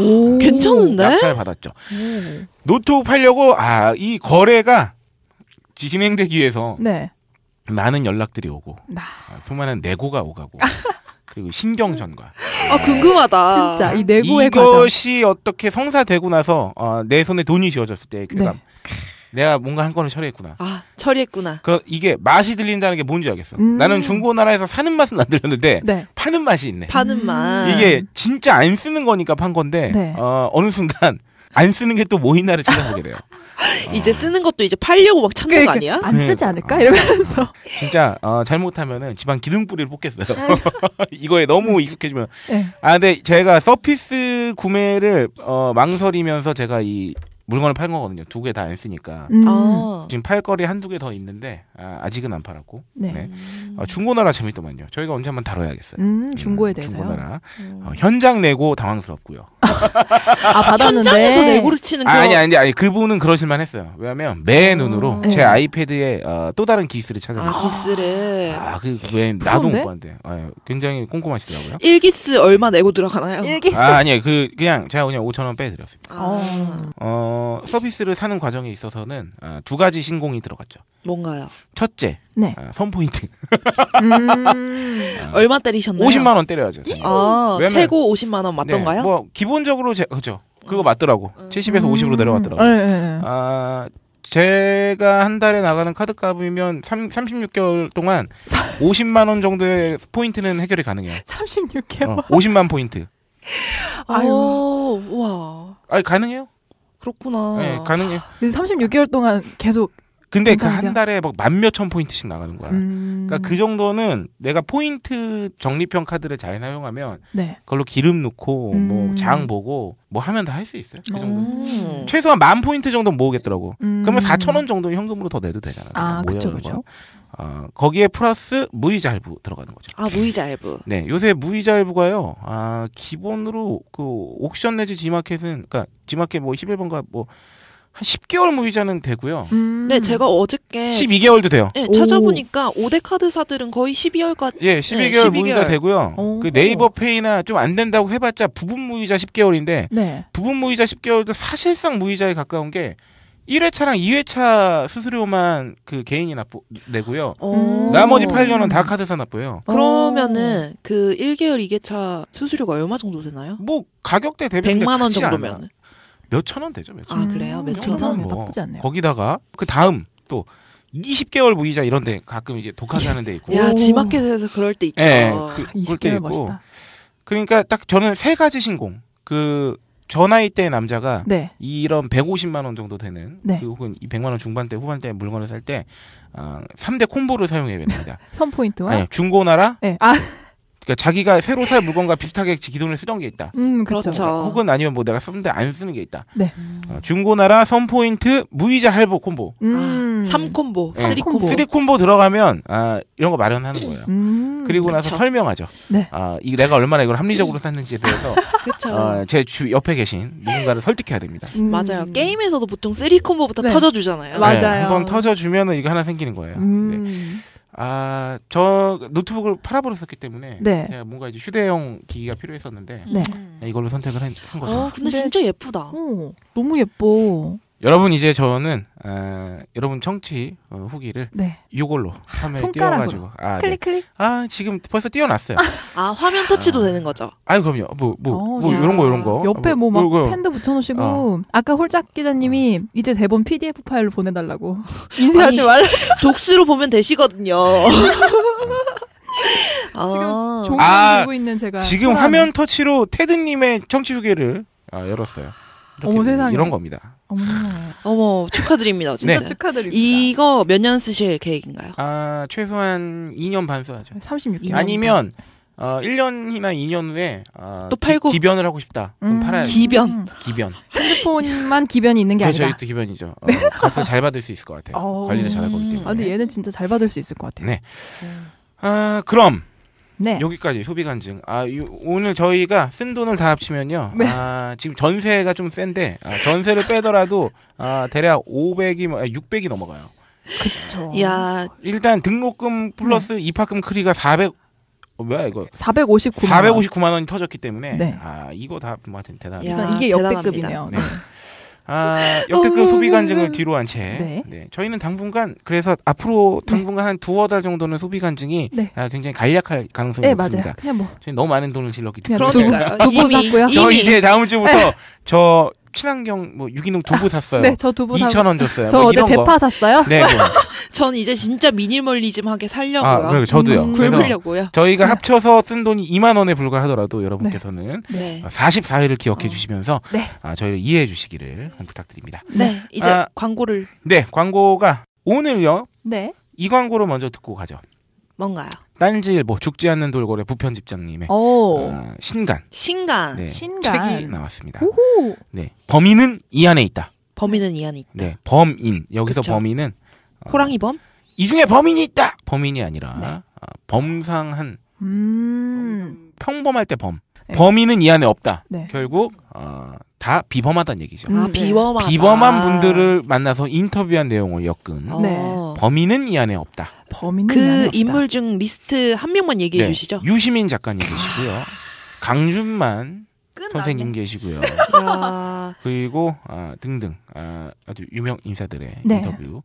괜찮은데? 낙찰 받았죠. 오. 노트북 팔려고 아 이 거래가 진행되기 위해서 네. 많은 연락들이 오고 나. 아, 수많은 내고가 오가고 그리고 신경전과. 아 궁금하다. 진짜 이 내고의 이것이 어떻게 성사되고 나서 어, 내 손에 돈이 쥐어졌을 때의 감 네. 내가 뭔가 한 건을 처리했구나. 아, 처리했구나. 그럼 이게 맛이 들린다는 게 뭔지 알겠어. 음. 나는 중고나라에서 사는 맛은 안 들렸는데 네. 파는 맛이 있네. 파는 음. 맛. 이게 진짜 안 쓰는 거니까 판 건데 네. 어, 어느 순간 안 쓰는 게또뭐인나를 찾아보게 돼요. 이제 쓰는 것도 이제 팔려고 막 찾는 그러니까, 거 아니야? 안 쓰지 음. 않을까 이러면서 진짜 어, 잘못하면은 집안 기둥뿌리를 뽑겠어요. 이거에 너무 음. 익숙해지면 네. 아 근데 제가 서피스 구매를 어, 망설이면서 제가 이 물건을 팔 거거든요. 두 개 다 안 쓰니까. 음. 아. 지금 팔거리 한 두 개 더 있는데 아, 직은안 팔았고. 네. 네. 어, 중고나라 재밌더만요. 저희가 언제 한번 다뤄야겠어요. 음, 중고에 음, 대해서. 중고나라. 음. 어, 현장 내고 당황스럽고요. 아, 받았는데. 현장에서 내고를 치는 아, 아니, 아니, 아니. 그분은 그러실만 했어요. 왜냐면 하매 음. 눈으로 네. 제 아이패드에 어, 또 다른 기스를 찾아내 아, 기스를. 아, 그, 왜, 나도 못 봤는데. 아, 굉장히 꼼꼼하시더라고요. 1기스 얼마 내고 들어가나요? 1기스. 아, 아니에요. 그, 그냥 제가 그냥 5천원 빼드렸습니다. 아. 아. 어, 어, 서비스를 사는 과정에 있어서는 어, 두 가지 신공이 들어갔죠. 뭔가요? 첫째, 네. 어, 아, 선포인트. 음, 아, 얼마 때리셨나요? 50만 원 때려야죠. 아, 왜 최고 50만 원 맞던가요? 네, 뭐 기본적으로 제, 그죠. 그거 음. 맞더라고. 음. 70에서 50으로 내려왔더라고요 음. 예, 예, 예. 아, 제가 한 달에 나가는 카드값이면 3, 36개월 동안 50만 원 정도의 포인트는 해결이 가능해요. 36개월. 어, 50만 포인트. 아유, 와. 아 가능해요? 그렇구나. 네, 가능해. 36개월 동안 계속. 근데 그 한 달에 막 만 몇 천 포인트씩 나가는 거야. 음... 그러니까 그 정도는 내가 포인트 적립형 카드를 잘 사용하면 네. 그걸로 기름 넣고 뭐 음... 뭐장 보고 뭐 하면 다 할 수 있어요. 그 정도. 최소한 만 포인트 정도 모으겠더라고. 음... 그러면 4천 원 정도 현금으로 더 내도 되잖아. 아, 그렇죠, 그렇죠. 아, 거기에 플러스 무이자일부 들어가는 거죠. 아, 무이자일부. 네, 요새 무이자일부가요. 아, 기본으로 그 옥션 내지 지마켓은 그러니까 지마켓 뭐 11번가 뭐한 10개월 무이자는 되고요. 음. 네, 제가 어저께 12개월도 돼요. 네, 찾아보니까 오. 5대 카드사들은 거의 12월까지 예, 12개월, 네, 무이자 되고요. 오. 그 네이버 페이나 좀 안 된다고 해 봤자 부분 무이자 10개월인데 네. 부분 무이자 10개월도 사실상 무이자에 가까운 게 1회차랑 2회차 수수료만 그 개인이 납부 내고요. 나머지 8년은 다 카드사 납부해요 그러면은 그 1개월 2개차 수수료가 얼마 정도 되나요? 뭐 가격대 대비 100만 원 정도면 몇천 원 되죠, 몇천. 아, 그래요? 그 몇천 원 뭐. 나쁘지 않네요. 거기다가 그 다음 또 20개월 무이자 이런 데 가끔 이제 독하게 하는 데 있고. 야, 지마켓에서 그럴 때 있죠. 예, 그, 20개월 아, 때 멋있다. 그러니까 딱 저는 세 가지 신공. 그저 나이 때 남자가 네. 이런 150만 원 정도 되는 네. 그 혹은 1 0 0만원 중반대 후반대 물건을 살때 어, 아, 3대 콤보를 사용해야 됩니다. 선 포인트와 아니, 네, 중고나라, 네. 아. 그러니까 자기가 새로 살 물건과 비슷하게 기존에 쓰던 게 있다. 음, 그렇죠. 그렇죠. 그렇죠. 혹은 아니면 뭐 내가 썼는데안 쓰는 게 있다. 네. 어, 중고나라 선포인트 무이자 할부 콤보. 음. 3콤보, 네. 3콤보. 3콤보 들어가면 아, 이런 거 마련하는 음. 거예요. 음, 그리고 나서 설명하죠. 네. 아, 이 내가 얼마나 이걸 합리적으로 샀는지에 대해서 아, 제 주, 옆에 계신 누군가를 설득해야 됩니다. 음. 맞아요. 게임에서도 보통 3콤보부터 네. 터져주잖아요. 맞아요. 네, 한번 터져주면은 이거 하나 생기는 거예요. 음. 네. 아, 저 노트북을 팔아버렸었기 때문에 네. 제가 뭔가 이제 휴대용 기기가 필요했었는데 네. 음. 아, 이걸로 선택을 한, 한 거죠. 아, 근데, 근데, 진짜 예쁘다. 어, 너무 예뻐. 여러분 이제 저는 어, 여러분 청취 어, 후기를 네. 이걸로 아, 화면에 띄워가지고 아, 네. 클릭 네. 클릭 아 지금 벌써 띄워놨어요 아 화면 터치도 아. 되는 거죠 아 그럼요 뭐뭐 뭐, 뭐, 어, 뭐 이런 거 이런 거 옆에 뭐막 뭐, 뭐도 뭐, 붙여놓으시고 어. 아까 홀짝 기자님이 아. 이제 대본 PDF 파일로 보내달라고 인쇄하지 말 독스로 보면 되시거든요 지금 종이 아, 들고 있는 제가 지금 화면 터치로 테드님의 청취 후기를 아, 열었어요. 어머 세상에 이런 겁니다. 어머, 어머 축하드립니다. 진짜 네. 축하드립니다. 이거 몇 년 쓰실 계획인가요? 아 최소한 2년 반 써야죠. 36년 아니면 어, 1년이나 2년 후에 어, 또 팔고 기, 변을 하고 싶다. 그럼 음. 팔아야 기변. 기변. 핸드폰만 기변이 있는 게 아니라. 저희 도 기변이죠. 어, 가서 잘 받을 수 있을 것 같아요. 관리를 어. 잘할 거기 때문에. 아, 근데 얘는 진짜 잘 받을 수 있을 것 같아요. 네. 음. 아, 그럼 네. 여기까지 소비 간증. 아, 요, 오늘 저희가 쓴 돈을 다 합치면요. 네. 아, 지금 전세가 좀 센데 아, 전세를 빼더라도 아, 대략 500이 600이 아, 넘어가요. 그쵸. 야, 일단 등록금 플러스 네. 입학금 크리가 400 어, 뭐야 이거 459만 459만 원이 터졌기 때문에 네. 아, 이거 다 뭐, 하여튼 대단합니다. 야, 그러니까 이게 역대급이네요. 네. 네. 아, 역대급 어, 소비 간증을 네, 네, 네. 뒤로 한채 네. 네. 저희는 당분간 그래서 앞으로 당분간 네. 한 두어 달 정도는 소비 간증이 네. 아, 굉장히 간략할 가능성이 네, 있습니다. 맞아요. 그냥 뭐 저희 너무 많은 돈을 질렀기 때문에 그러니까요. 그렇죠. 두부 샀고요. 저이 이제 다음 주부터 저 친환경 뭐 유기농 두부 샀어요. 네, 저 두부 2천 원 줬어요. 저뭐 어제 배파 거. 샀어요. 네, 뭐. 전 이제 진짜 미니멀리즘하게 살려고요. 아, 그래, 저도요. 음, 굶으려고요. 저희가 네. 합쳐서 쓴 돈이 2만 원에 불과하더라도 여러분께서는 네. 44회를 아, 기억해 어. 주시면서 네. 아, 저희를 이해해 주시기를 부탁드립니다. 네, 이제 아, 광고를. 네, 광고가 오늘요. 네. 이 광고를 먼저 듣고 가죠. 뭔가요? 딴지일보 뭐, 죽지 않는 돌고래 부편집장님의 어, 신간 신간 네, 신간 책이 나왔습니다. 오호. 네 범인은 이 안에 있다. 범인은 이 안에 있다. 네 범인 여기서 그쵸? 범인은 어, 호랑이 범? 이 중에 범인이 있다. 범인이 아니라 네. 어, 범상한 음... 평범할 때 범. 네. 범인은 이 안에 없다. 네. 결국 어, 다 비범하다는 얘기죠. 아, 음, 네. 비범하 비범한 분들을 만나서 인터뷰한 내용을 엮은 네. 네. 범인은 이 안에 없다. 범인은 그 없다. 인물 중 리스트 한 명만 얘기해 네. 주시죠. 유시민 작가님 계시고요. 아. 강준만 끝 선생님 계시고요. 그리고 아, 등등 아, 아주 유명 인사들의 네. 인터뷰.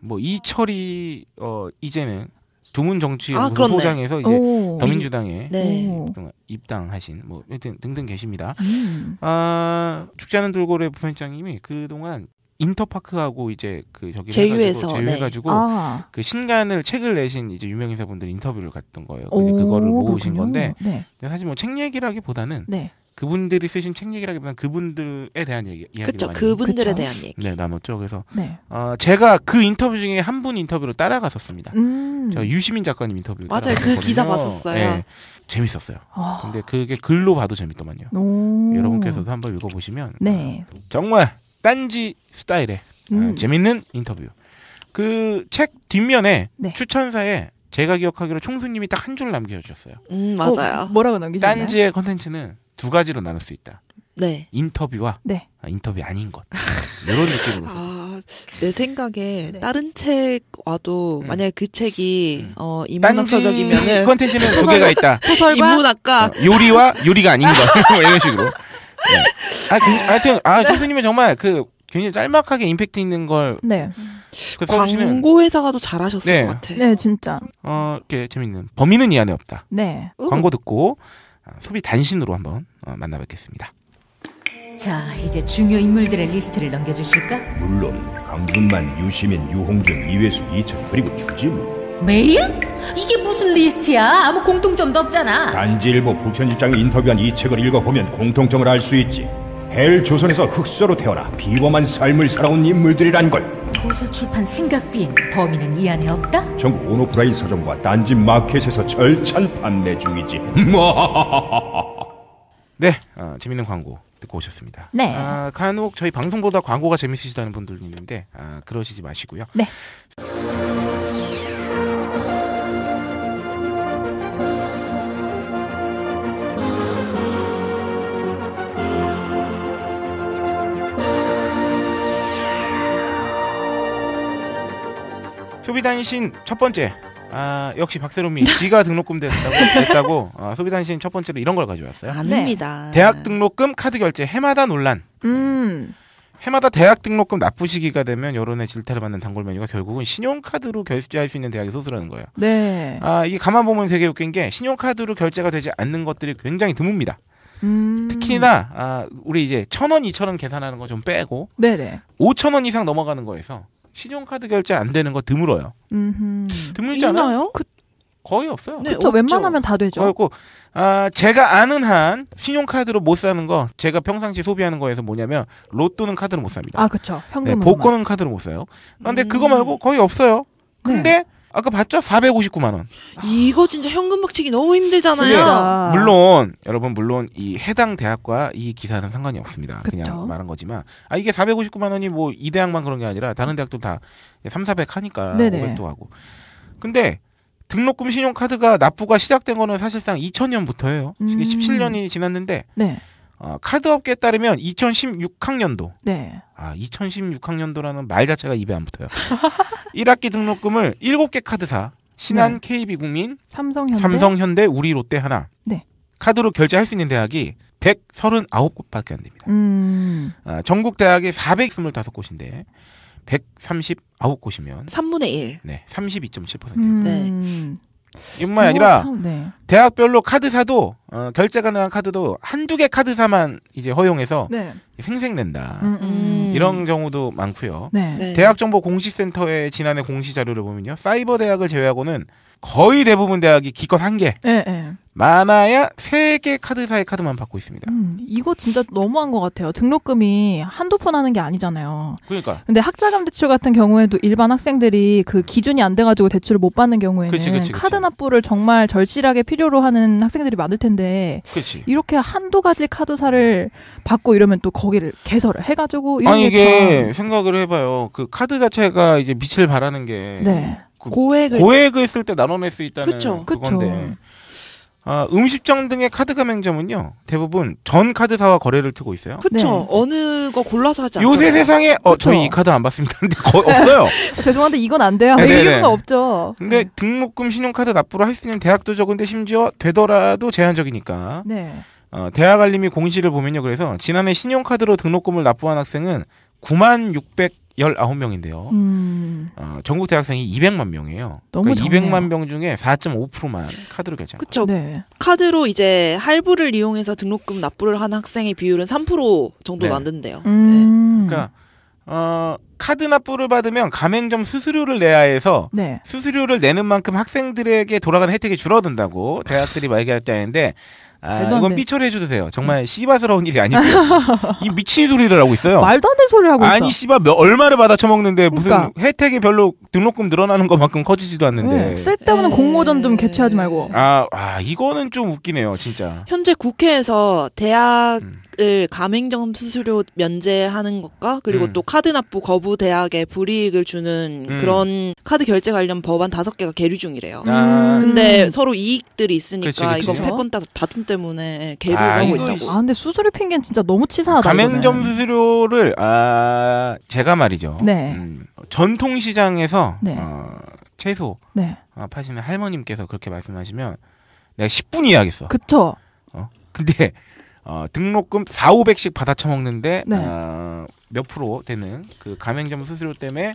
뭐 이철이 어 이제는 두문 정치 아, 소장에서 이제 오. 더민주당에 네. 네. 입당하신 뭐 하여튼 등등 계십니다. 음. 아, 축제하는 돌고래 부편장님이 그동안 인터파크하고 이제 그 저기 제휴해서 네. 제휴해가지고 네. 아. 그 신간을 책을 내신 이제 유명 인사분들 인터뷰를 갔던 거예요. 오, 그거를 모으신 그렇군요. 건데 네. 사실 뭐 책 얘기라기보다는 네. 그분들이 쓰신 책 얘기라기보다는 그분들에 대한 얘기 이야기 그쵸, 많 그분들에 그쵸. 대한 얘기 네, 나눴죠. 그래서 네. 어, 제가 그 인터뷰 중에 한 분 인터뷰로 따라갔었습니다. 음. 저 유시민 작가님 인터뷰 맞아요. 그 기사 봤었어요. 네, 재밌었어요. 어. 근데 그게 글로 봐도 재밌더만요. 오. 여러분께서도 한번 읽어보시면 네. 어, 정말 딴지 스타일의 어, 음. 재밌는 인터뷰. 그 책 뒷면에 네. 추천사에 제가 기억하기로 총수님이 딱 한 줄 남겨주셨어요. 음, 맞아요. 어, 뭐라고 남기셨나요? 딴지의 컨텐츠는 두 가지로 나눌 수 있다. 네. 인터뷰와 네. 아, 인터뷰 아닌 것 이런 느낌으로. 아, 내 생각에 네. 다른 책 와도 음. 만약그 책이 음. 어 인문학 서적이면 컨텐츠는 두 개가 있다. 소설과 인문학과 어, 요리와 요리가 아닌 것 뭐 이런 식으로. 네. 아, 그, 하여튼 아 네. 선생님은 정말 그 굉장히 짤막하게 임팩트 있는 걸. 네. 그 광고 회사가도 잘하셨을 네. 것 같아. 네, 진짜. 어, 이렇게 재밌는 범인은 이 안에 없다. 네. 음. 광고 듣고. 음. 소비 단신으로 한번 어, 만나뵙겠습니다. 자, 이제 중요 인물들의 리스트를 넘겨주실까? 물론 강준만, 유시민, 유홍준, 이회수, 이철 그리고 주지무. 메이 이게 무슨 리스트야? 아무 공통점도 없잖아. 단지일보 부편일장에 인터뷰한 이 책을 읽어보면 공통점을 알 수 있지. 헬 조선에서 흑서로 태어나 비범한 삶을 살아온 인물들이란 걸. 도서 출판 생각비엔 범인은 이 안에 없다? 전국 온오프라인 서점과 딴지 마켓에서 절찬 판매 중이지. 네, 어, 재밌는 광고 듣고 오셨습니다. 네. 아, 간혹 저희 방송보다 광고가 재밌으시다는 분들이 있는데 아, 그러시지 마시고요. 네. 소비단 신첫 번째 아 역시 박세롬이 지가 등록금 됐다고, 됐다고 어, 소비단 신첫 번째로 이런 걸 가져왔어요. 아닙니다. 네. 대학 등록금 카드 결제 해마다 논란. 음. 해마다 대학 등록금 납부 시기가 되면 여론의 질타를 받는 단골 메뉴가 결국은 신용카드로 결제할 수 있는 대학이 소수라는 거예요. 네. 아 이게 가만 보면 되게 웃긴 게 신용카드로 결제가 되지 않는 것들이 굉장히 드뭅니다. 음. 특히나 아, 우리 이제 천 원, 이천 원 계산하는 거 좀 빼고 네네. 오천 원 이상 넘어가는 거에서 신용카드 결제 안 되는 거 드물어요. 드물지 않아요? 그... 거의 없어요. 네, 그렇 웬만하면 다 되죠. 그리고 아, 제가 아는 한 신용카드로 못 사는 거 제가 평상시 소비하는 거에서 뭐냐면 로또는 카드로 못 삽니다. 아, 그렇죠. 현금 네, 복권은 카드로 못 사요. 근데 음... 그거 말고 거의 없어요. 근데 네. 아까 봤죠? 459만 원. 이거 진짜 현금 박치기 너무 힘들잖아요. 물론 여러분 물론 이 해당 대학과 이 기사는 상관이 없습니다. 그쵸? 그냥 말한 거지만 아 이게 459만 원이 뭐 이 대학만 그런 게 아니라 다른 대학도 다 3, 400 하니까 500도 하고. 근데 등록금 신용카드가 납부가 시작된 거는 사실상 2000년부터예요. 음. 이 17년이 지났는데 네. 어, 카드업계에 따르면 2016학년도 네. 아, 2016학년도라는 말 자체가 입에 안 붙어요. 1학기 등록금을 7개 카드사, 신한, 네. KB국민, 삼성현대, 삼성현대, 우리 롯데 하나. 네. 카드로 결제할 수 있는 대학이 139곳밖에 안 됩니다. 음. 아, 전국 대학이 425곳인데 139곳이면 3분의 1. 네. 32.7%. 음. 네. 이 뿐만 아니라 참, 네. 대학별로 카드사도 어, 결제 가능한 카드도 한두 개 카드사만 이제 허용해서 네. 생색낸다 음, 음, 음. 이런 경우도 많고요. 네. 네. 대학정보공시센터의 지난해 공시 자료를 보면요, 사이버 대학을 제외하고는 거의 대부분 대학이 기껏 한 예, 예. 개. 네, 네. 많아야 세 개 카드사의 카드만 받고 있습니다. 음, 이거 진짜 너무한 것 같아요. 등록금이 한두 푼 하는 게 아니잖아요. 그러니까. 근데 학자금 대출 같은 경우에도 일반 학생들이 그 기준이 안 돼가지고 대출을 못 받는 경우에는 그치, 그치, 그치. 카드 납부를 정말 절실하게 필요로 하는 학생들이 많을 텐데 이렇게 한두 가지 카드사를 받고 이러면 또 거기를 개설을 해가지고 이런 아니, 게 이게 참... 생각을 해봐요. 그 카드 자체가 이제 빛을 발하는 게 네. 그 고액을 고액을 쓸 때 나눠낼 수 있다는 그쵸, 그건데 그쵸. 아, 음식점 등의 카드 가맹점은요 대부분 전 카드사와 거래를 트고 있어요. 그렇죠. 네. 어느 거 골라서 하지 않죠. 요새 세상에 어 그쵸? 저희 이 카드 안 받습니다. 근데 거의 없어요. 어, 죄송한데 이건 안 돼요. 네, 네, 네. 이유가 없죠. 근데 네. 등록금 신용카드 납부를 할 수 있는 대학도 적은데 심지어 되더라도 제한적이니까. 네. 어, 대학 알림이 공시를 보면요. 그래서 지난해 신용카드로 등록금을 납부한 학생은 9만 1 9 명인데요 음. 어, 전국 대학생이 2 0 0만 명이에요. 너무 그러니까 200만 명 중에 4 5 프로만 카드로 결제. 그렇죠. 네. 카드로 이제 할부를 이용해서 등록금 납부를 한 학생의 비율은 3% 프로 정도 네. 난된대요. 음. 네. 그러니까 어, 카드 납부를 받으면 가맹점 수수료를 내야 해서 네. 수수료를 내는 만큼 학생들에게 돌아가는 혜택이 줄어든다고 대학들이 말기할 때인데 아, 이건 삐처리해줘도 돼요. 정말 네. 씨바스러운 일이 아니고요. 이 미친 소리를 하고 있어요. 말도 안 되는 소리를 하고 있어. 아니 씨바 얼마를 받아 처먹는데 그러니까. 무슨 혜택이 별로 등록금 늘어나는 것만큼 커지지도 않는데. 응. 네, 쓸데없는 에이. 네. 공모전 좀 개최하지 말고. 아, 아 이거는 좀 웃기네요, 진짜. 현재 국회에서 대학을 음. 가맹점 수수료 면제하는 것과 그리고 음. 또 카드 납부 거부 대학에 불이익을 주는 음. 그런 카드 결제 관련 법안 다섯 개가 계류 중이래요. 아. 근데 음. 서로 이익들이 있으니까 그치, 그치. 이건 패권 다툼 때문에 개를 아, 하고 있다고. 아 근데 수수료 핑계는 진짜 너무 치사하다. 가맹점 수수료를 아 제가 말이죠. 네. 음, 전통 시장에서 네. 어, 채소 네. 어, 파시는 할머님께서 그렇게 말씀하시면 내가 10분 이해하겠어. 그쵸. 어 근데 어, 등록금 4, 500씩 받아 처먹는데 네. 어, 몇 프로 되는 그 가맹점 수수료 때문에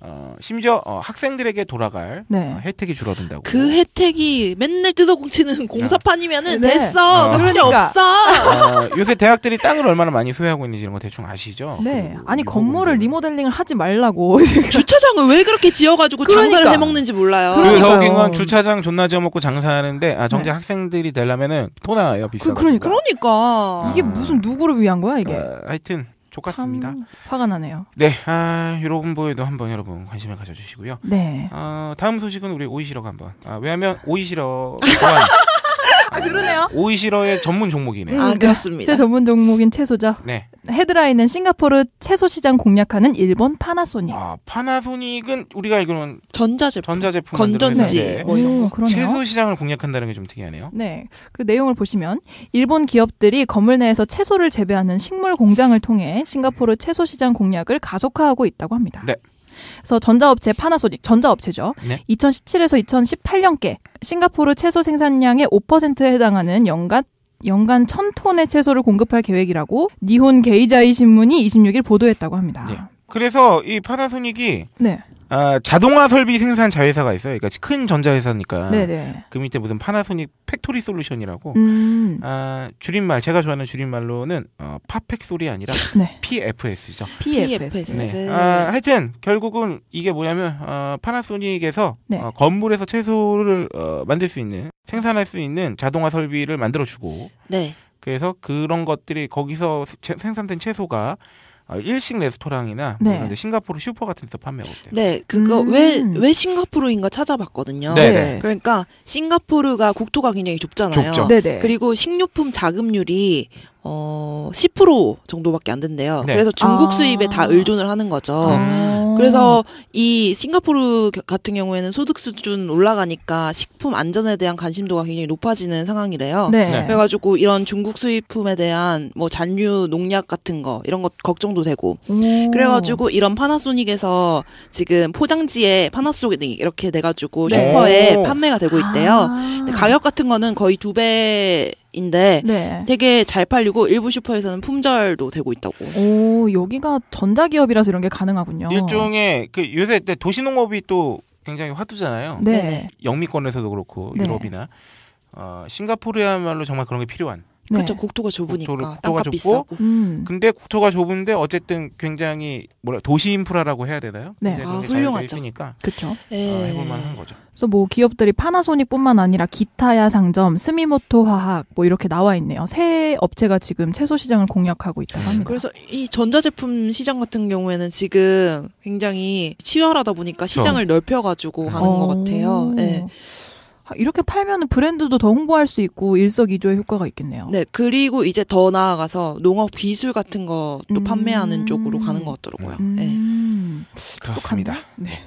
어, 심지어 어, 학생들에게 돌아갈 네. 어, 혜택이 줄어든다고. 그 혜택이 맨날 뜯어공치는 아. 공사판이면은 네. 됐어. 아. 그런 일 그러니까. 없어. 어, 요새 대학들이 땅을 얼마나 많이 소유하고 있는지 이런 거 대충 아시죠? 네. 그 아니 건물을 부분 리모델링을 하지 말라고. 주차장을 왜 그렇게 지어가지고 그러니까. 장사를 해먹는지 몰라요. 그서울경 주차장 존나 지어먹고 장사하는데 아, 정작 네. 학생들이 되려면은 토나요 비싸. 그, 러 그러니까. 그러니까. 이게 무슨 누구를 위한 거야 이게? 아, 하여튼 똑같습니다. 화가 나네요. 네, 아, 여러분 보에도 한번 여러분 관심을 가져주시고요. 네. 어, 다음 소식은 우리 오이시러가 한번. 아, 왜냐하면 오이시러 또한 아 그러네요. 오이시러의 전문 종목이네요. 음, 아 네. 그렇습니다. 제 전문 종목인 채소죠. 네. 헤드라인은 싱가포르 채소 시장 공략하는 일본 파나소닉. 아 파나소닉은 우리가 알기는 전자제품, 전자제품 건전지 뭐 이런 거. 그러네요. 채소 시장을 공략한다는 게 좀 특이하네요. 네. 그 내용을 보시면 일본 기업들이 건물 내에서 채소를 재배하는 식물 공장을 통해 싱가포르 채소 시장 공략을 가속화하고 있다고 합니다. 네. 그래서 전자업체 파나소닉 전자업체죠. 네? 2017에서 2018년께 싱가포르 채소 생산량의 5%에 해당하는 연간 연간 1톤의 채소를 공급할 계획이라고 니혼 게이자이 신문이 26일 보도했다고 합니다. 네. 그래서 이 파나소닉이 네. 아, 자동화 설비 생산 자회사가 있어요. 그러니까 큰 전자회사니까. 네네. 그 밑에 무슨 파나소닉 팩토리 솔루션이라고. 음. 아, 줄임말 제가 좋아하는 줄임말로는 어, 파팩 소리 아니라 네. PFS죠. PFS. 네. 아, 하여튼 결국은 이게 뭐냐면 어, 파나소닉에서 네. 어, 건물에서 채소를 어, 만들 수 있는 생산할 수 있는 자동화 설비를 만들어 주고. 네. 그래서 그런 것들이 거기서 생산된 채소가 아, 일식 레스토랑이나 네. 싱가포르 슈퍼 같은 데서 판매하고 네, 있대요. 네, 그거 왜왜 음. 왜 싱가포르인가 찾아봤거든요. 네네. 네. 네. 그러니까 싱가포르가 국토가 굉장히 좁잖아요. 좁죠. 네네. 그리고 식료품 자급률이 어, 10% 정도밖에 안 된대요. 네. 그래서 중국 아. 수입에 다 의존을 하는 거죠. 음. 그래서 이 싱가포르 같은 경우에는 소득 수준 올라가니까 식품 안전에 대한 관심도가 굉장히 높아지는 상황이래요. 네. 네. 그래가지고 이런 중국 수입품에 대한 뭐 잔류 농약 같은 거 이런 것 걱정도 되고 그래가지고 이런 파나소닉에서 지금 포장지에 파나소닉 이렇게 돼가지고 네. 슈퍼에 판매가 되고 있대요. 아. 가격 같은 거는 거의 두 배. 인데 네. 되게 잘 팔리고 일부 슈퍼에서는 품절도 되고 있다고. 오 여기가 전자기업이라서 이런 게 가능하군요. 일종의 그 요새 도시농업이 또 굉장히 화두잖아요. 네. 영미권에서도 그렇고 네. 유럽이나 어, 싱가포르야말로 정말 그런 게 필요한. 네. 그렇죠. 국토가 좁으니까 국토, 국토가 좁고 비싸고. 음. 근데 국토가 좁은데 어쨌든 굉장히 뭐라 도시 인프라라고 해야 되나요? 네, 아, 훌륭하죠. 있으니까 그렇죠. 어, 해볼만한 거죠. 그래서 뭐 기업들이 파나소닉뿐만 아니라 기타야 상점, 스미모토 화학 뭐 이렇게 나와 있네요. 새 업체가 지금 채소 시장을 공략하고 있다고 네. 합니다. 그래서 이 전자제품 시장 같은 경우에는 지금 굉장히 치열하다 보니까 시장을 그렇죠. 넓혀가지고 가는 어. 것 같아요. 네. 아, 이렇게 팔면 브랜드도 더 홍보할 수 있고 일석이조의 효과가 있겠네요. 네, 그리고 이제 더 나아가서 농업 비술 같은 것도 음... 판매하는 쪽으로 가는 것 같더라고요. 음... 네. 그렇습니다. 네.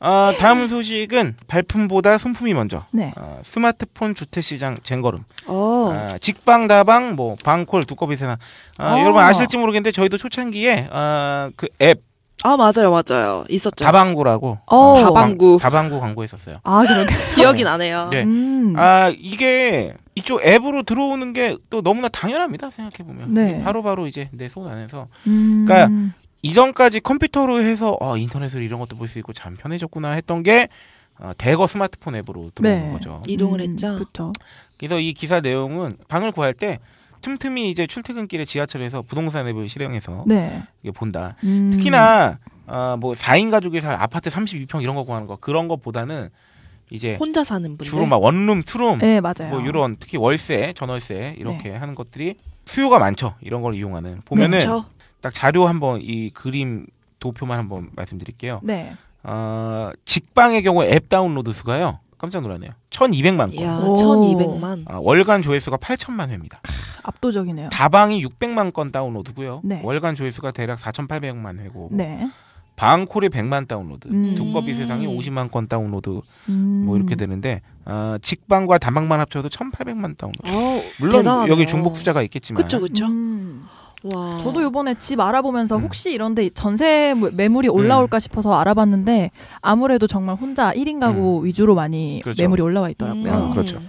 어, 다음 소식은 발품보다 손품이 먼저. 네. 어, 스마트폰 주택 시장 쟁거름. 어, 직방다방 뭐 방콜 두꺼비세나 어, 여러분 아실지 모르겠는데 저희도 초창기에 어, 그앱 아 맞아요 맞아요 있었죠. 다방구라고. 어, 음, 다방구. 방, 다방구 광고 했었어요아 그런 기억이 네. 나네요. 네. 음. 아 이게 이쪽 앱으로 들어오는 게 또 너무나 당연합니다 생각해 보면. 네. 바로 바로 이제 내 손 안에서. 음. 그러니까 이전까지 컴퓨터로 해서 어, 아, 인터넷으로 이런 것도 볼 수 있고 참 편해졌구나 했던 게 어, 대거 스마트폰 앱으로 들어온 네. 거죠. 이동을 음, 했죠. 그쵸. 그래서 이 기사 내용은 방을 구할 때 틈틈이 이제 출퇴근길에 지하철에서 부동산 앱을 뭐 실행해서 네. 이게 본다. 음. 특히나 어뭐 아, 4인 가족이 살 아파트 32평 이런 거 구하는 거 그런 것보다는 이제 혼자 사는 분들 주로 막 원룸, 투룸, 네, 맞아요. 뭐 이런 특히 월세, 전월세 이렇게 네. 하는 것들이 수요가 많죠. 이런 걸 이용하는 보면은 그렇죠. 딱 자료 한번 이 그림 도표만 한번 말씀드릴게요. 네. 어, 직방의 경우 앱 다운로드 수가요. 깜짝 놀랐네요. 1200만 건. 야, 1200만. 아, 월간 조회수가 8 0 0 0만 회입니다. 압도적이네요. 다방이 600만 건 다운로드고요. 네. 월간 조회수가 대략 4,800만 회고. 네. 방콜이 100만 다운로드, 음. 두꺼비 세상이 50만 건 다운로드 뭐 음. 뭐 이렇게 되는데 아, 어, 직방과 단방만 합쳐도 1,800만 다운로드. 오, 물론 대단하네요. 여기 중복 투자가 있겠지만. 그렇그렇 음. 와. 저도 요번에 집 알아보면서 음. 혹시 이런데 전세 매물이 올라올까 음. 싶어서 알아봤는데 아무래도 정말 혼자 1인 가구 음. 위주로 많이 그렇죠. 매물이 올라와 있더라고요. 아, 그렇죠. 음.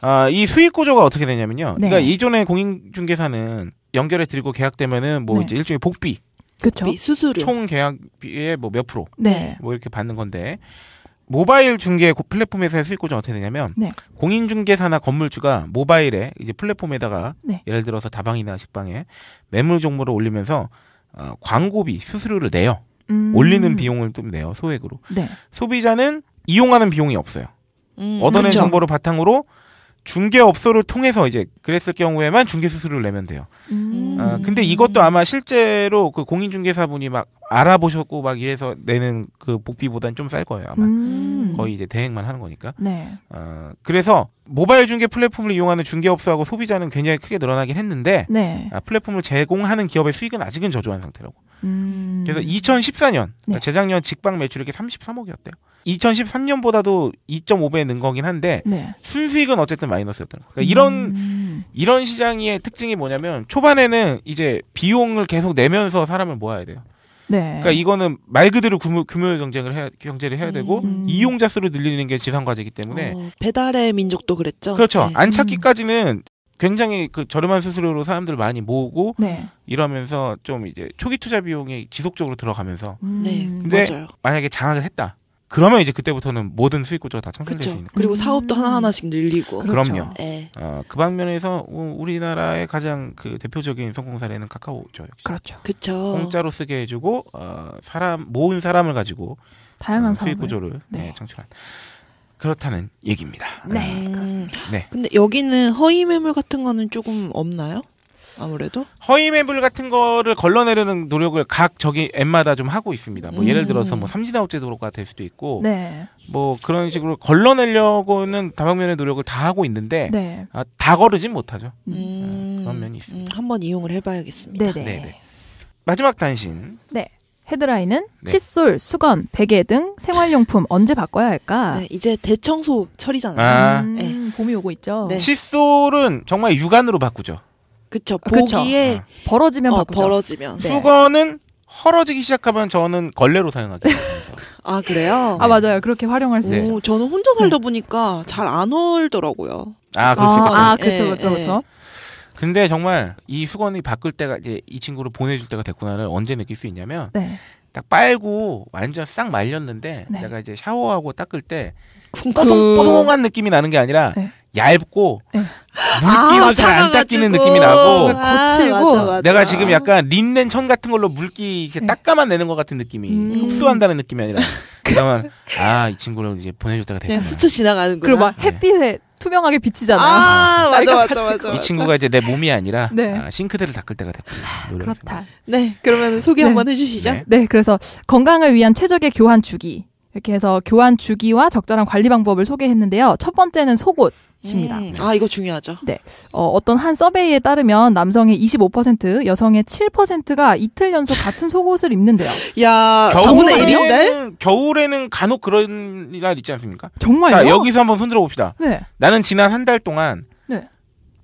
아, 이 수익 구조가 어떻게 되냐면요. 네. 그러니까 이전에 공인중개사는 연결해 드리고 계약되면은 뭐 네. 이제 일종의 복비 그렇죠. 수수료. 총 계약비의 뭐몇 프로. 네. 뭐 이렇게 받는 건데 모바일 중개 플랫폼에서의 수익 구조는 어떻게 되냐면 네. 공인중개사나 건물주가 모바일에 이제 플랫폼에다가 네. 예를 들어서 다방이나 식방에 매물 정보를 올리면서 어, 광고비 수수료를 내요. 음. 올리는 비용을 좀 내요 소액으로. 네. 소비자는 이용하는 비용이 없어요. 음, 얻어낸 그쵸. 그렇죠. 정보를 바탕으로 중개업소를 통해서 이제 그랬을 경우에만 중개수수료를 내면 돼요. 음. 어, 근데 이것도 아마 실제로 그 공인중개사분이 막 알아보셨고 막 이래서 내는 그 복비보단 좀 쌀 거예요 아마 음. 거의 이제 대행만 하는 거니까. 네. 어, 그래서 모바일 중개 플랫폼을 이용하는 중개업소하고 소비자는 굉장히 크게 늘어나긴 했는데 네. 아, 플랫폼을 제공하는 기업의 수익은 아직은 저조한 상태라고. 음. 그래서 2014년 네. 재작년 직방 매출액이 33억이었대요. 2013년보다도 2.5배 는 거긴 한데 네. 순수익은 어쨌든 마이너스였던 거예요. 그러니까 음. 이런 음. 이런 시장의 특징이 뭐냐면 초반에는 이제 비용을 계속 내면서 사람을 모아야 돼요. 네. 그러니까 이거는 말 그대로 규모, 규모 경쟁을 해야, 경제를 해야 되고 음. 음. 이용자 수를 늘리는 게 지상 과제이기 때문에 어, 배달의 민족도 그랬죠. 그렇죠. 네. 안 찾기까지는 굉장히 그 저렴한 수수료로 사람들 많이 모으고 네. 이러면서 좀 이제 초기 투자 비용이 지속적으로 들어가면서 음. 네, 근데 맞아요. 만약에 장악을 했다 그러면 이제 그때부터는 모든 수익 구조가 다 창출될 그쵸. 수 있는 그리고 사업도 음. 하나하나씩 늘리고 그 그럼요 네. 어, 그 방면에서 우리나라의 가장 그 대표적인 성공 사례는 카카오죠 역시 그렇죠 그쵸. 공짜로 쓰게 해주고 어, 사람 모은 사람을 가지고 다양한 어, 수익 구조를 네. 네, 창출한 그렇다는 얘기입니다. 네, 음. 그렇습니다. 네. 근데 여기는 허위 매물 같은 거는 조금 없나요? 아무래도 허위 매물 같은 거를 걸러내려는 노력을 각 저기 앱마다 좀 하고 있습니다. 뭐 음. 예를 들어서 뭐 음. 삼진아웃제 도가될 수도 있고 네. 뭐 그런 식으로 걸러내려고는 다방면의 노력을 다 하고 있는데 네. 아, 다 거르진 못하죠. 음. 아, 그런 면이 있습니다. 음, 한번 이용을 해봐야겠습니다. 네네. 네네. 마지막 단신. 네. 헤드라인은 네. 칫솔, 수건, 베개 등 생활용품 언제 바꿔야 할까? 네, 이제 대청소 철이잖아요. 아. 음, 네. 봄이 오고 있죠. 네. 칫솔은 정말 육안으로 바꾸죠. 그쵸. 아, 보기에 그쵸. 네. 벌어지면 어, 바꾸죠. 벌어지면. 네. 수건은 헐어지기 시작하면 저는 걸레로 사용하죠. 아 그래요? 아 맞아요. 그렇게 활용할 수 있죠. 저는 혼자 살다 보니까 잘안 헐더라고요. 아 그렇죠. 아 그렇죠, 그렇죠, 그렇죠. 근데 정말 이 수건이 바꿀 때가 이제 이 친구를 보내줄 때가 됐구나를 언제 느낄 수 있냐면 네. 딱 빨고 완전 싹 말렸는데 네. 내가 이제 샤워하고 닦을 때 쿵쿵한 느낌이 나는 게 아니라 네. 얇고 네. 물기로 아, 잘안 닦이는 느낌이 나고 아, 거칠고 맞아, 맞아. 내가 지금 약간 린넨 천 같은 걸로 물기 이렇게 네. 닦아만 내는 것 같은 느낌이 음. 흡수한다는 느낌이 아니라 그러면 아이 친구를 이제 보내줄 때가 됐구나 스쳐 지나가는 거야 그리고 막 햇빛에 투명하게 비치잖아. 아, 맞아, 맞아, 맞아. 이 친구가 이제 내 몸이 아니라 네. 아, 싱크대를 닦을 때가 됐군요. 그렇다. 네, 그러면 소개 네. 한번 해주시죠. 네. 네, 그래서 건강을 위한 최적의 교환 주기. 이렇게 해서 교환 주기와 적절한 관리 방법을 소개했는데요. 첫 번째는 속옷. 십니다. 음. 네. 아, 이거 중요하죠. 네. 어, 떤한 서베이에 따르면 남성의 25%, 여성의 7%가 이틀 연속 같은 속옷을 입는데요. 야, 겨울에 네? 겨울에는 간혹 그런 날 있지 않습니까? 정말요? 자, 여기서 한번 손들어 봅시다. 네. 나는 지난 한 달 동안 네.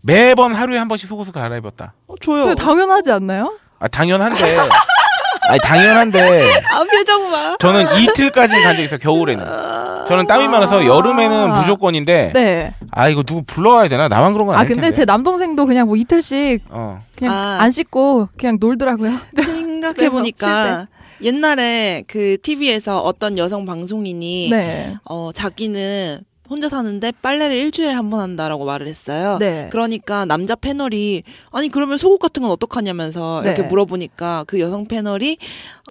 매번 하루에 한 번씩 속옷을 갈아입었다. 어, 저요. 네, 당연하지 않나요? 아, 당연한데. 아니 당연한데. 아, 표정 봐. 저는 이틀까지 간 적있어 겨울에는. 저는 땀이 많아서 여름에는 아. 무조건인데. 네. 아 이거 누구 불러와야 되나? 나만 그런 건 아니야. 아 근데 텐데. 제 남동생도 그냥 뭐 이틀씩 어. 그냥 아. 안 씻고 그냥 놀더라고요. 생각해 보니까 옛날에 그 TV에서 어떤 여성 방송인이 네. 어 자기는 혼자 사는데 빨래를 일주일에 한 번 한다라고 말을 했어요. 네. 그러니까 남자 패널이 아니 그러면 속옷 같은 건 어떡하냐면서 네. 이렇게 물어보니까 그 여성 패널이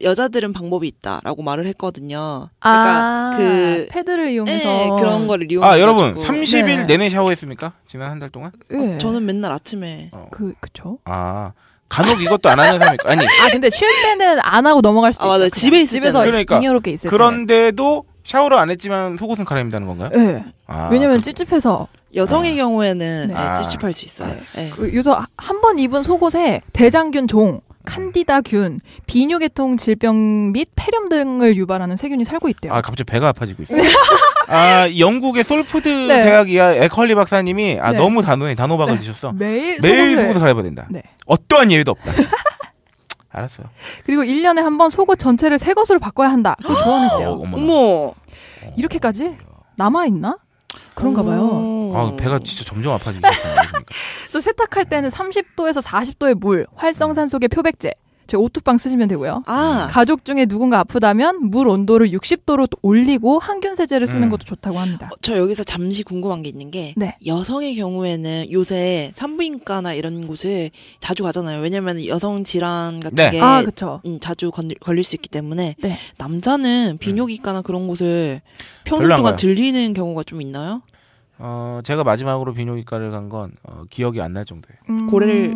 여자들은 방법이 있다라고 말을 했거든요. 아, 그러니까 아, 그 패드를 네, 이용해서 네, 그런 거를 이용. 아 여러분 30일 내내 샤워했습니까? 지난 한 달 동안? 예. 어, 저는 맨날 아침에. 어. 그 그쵸? 아. 간혹 이것도 안 하는 사람이 아니 아 근데 쉴 때는 안 하고 넘어갈 수도 아, 있죠 맞 집에 집에서 그러니까, 있을 그런데도 샤워를 안 했지만 속옷은 갈아입는다는 건가요? 네. 아, 왜냐면 찝찝해서 여성의 아. 경우에는 네. 아. 찝찝할 수 있어요. 아. 네. 그래서 한번 입은 속옷에 대장균 종, 칸디다균, 비뇨계통 질병 및 폐렴 등을 유발하는 세균이 살고 있대요. 아 갑자기 배가 아파지고 있어요. 아 영국의 솔푸드 네. 대학 이야 에컬리 박사님이 아 네. 너무 단호해 단호박을 드셨어. 매일 매일 속옷을, 속옷을 갈아입어야 된다. 네. 어떠한 예외도 없다. 알았어요. 그리고 1년에 한 번 속옷 전체를 새 것으로 바꿔야 한다. 조언했대요. 어, 머 어. 이렇게까지? 남아있나? 그런가 봐요. 어. 아, 배가 진짜 점점 아파지니까그 세탁할 때는 30도에서 40도의 물, 활성산소계 표백제, 제 오뚜빵 쓰시면 되고요. 아. 가족 중에 누군가 아프다면 물 온도를 60도로 올리고 항균 세제를 쓰는 음. 것도 좋다고 합니다. 어, 저 여기서 잠시 궁금한 게 있는 게 네. 여성의 경우에는 요새 산부인과나 이런 곳을 자주 가잖아요. 왜냐면 여성 질환 같은 네. 게 아, 음, 자주 건 걸릴 수 있기 때문에 네. 남자는 음. 비뇨기과나 그런 곳을 평생 동안 들리는 경우가 좀 있나요? 어, 제가 마지막으로 비뇨기과를 간건 어, 기억이 안 날 정도예요. 음... 고래를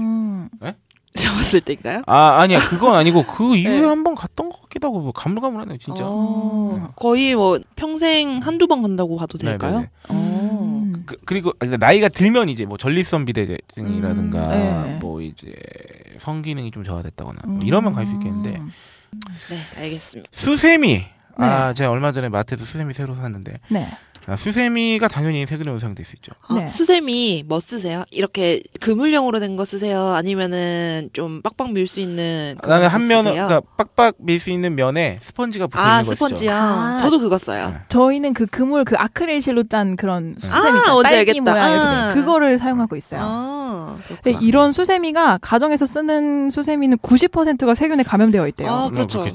네? 잡았을 때인가요? 아 아니야 그건 아니고 그 이후에 네. 한번 갔던 것 같기도 하고 가물가물하네요 진짜. 어, 네. 거의 뭐 평생 한두번 간다고 봐도 네, 네, 될까요? 네. 어. 음. 그, 그리고 그러니까 나이가 들면 이제 뭐 전립선 비대증이라든가 음, 뭐 이제 성기능이 좀 저하됐다거나 뭐 음. 이러면 갈 수 있겠는데. 네 알겠습니다. 수세미 아, 네. 아, 제가 얼마 전에 마트에서 수세미 새로 샀는데. 네. 아, 수세미가 당연히 세균레로 사용될 수 있죠. 아, 네. 수세미 뭐 쓰세요? 이렇게 그물형으로 된 거 쓰세요? 아니면은 좀 빡빡 밀 수 있는 아, 나는 한 면, 그러니까 빡빡 밀 수 있는 면에 스펀지가 붙어 있는 거죠. 아 스펀지요. 아. 저도 그거 써요. 네. 저희는 그 그물 그 아크릴실로 짠 그런 네. 수세미 아, 딸기 알겠 모양 그거를 사용하고 있어요. 이런 수세미가 가정에서 쓰는 수세미는 90%가 세균에 감염되어 있대요. 그렇죠. 음,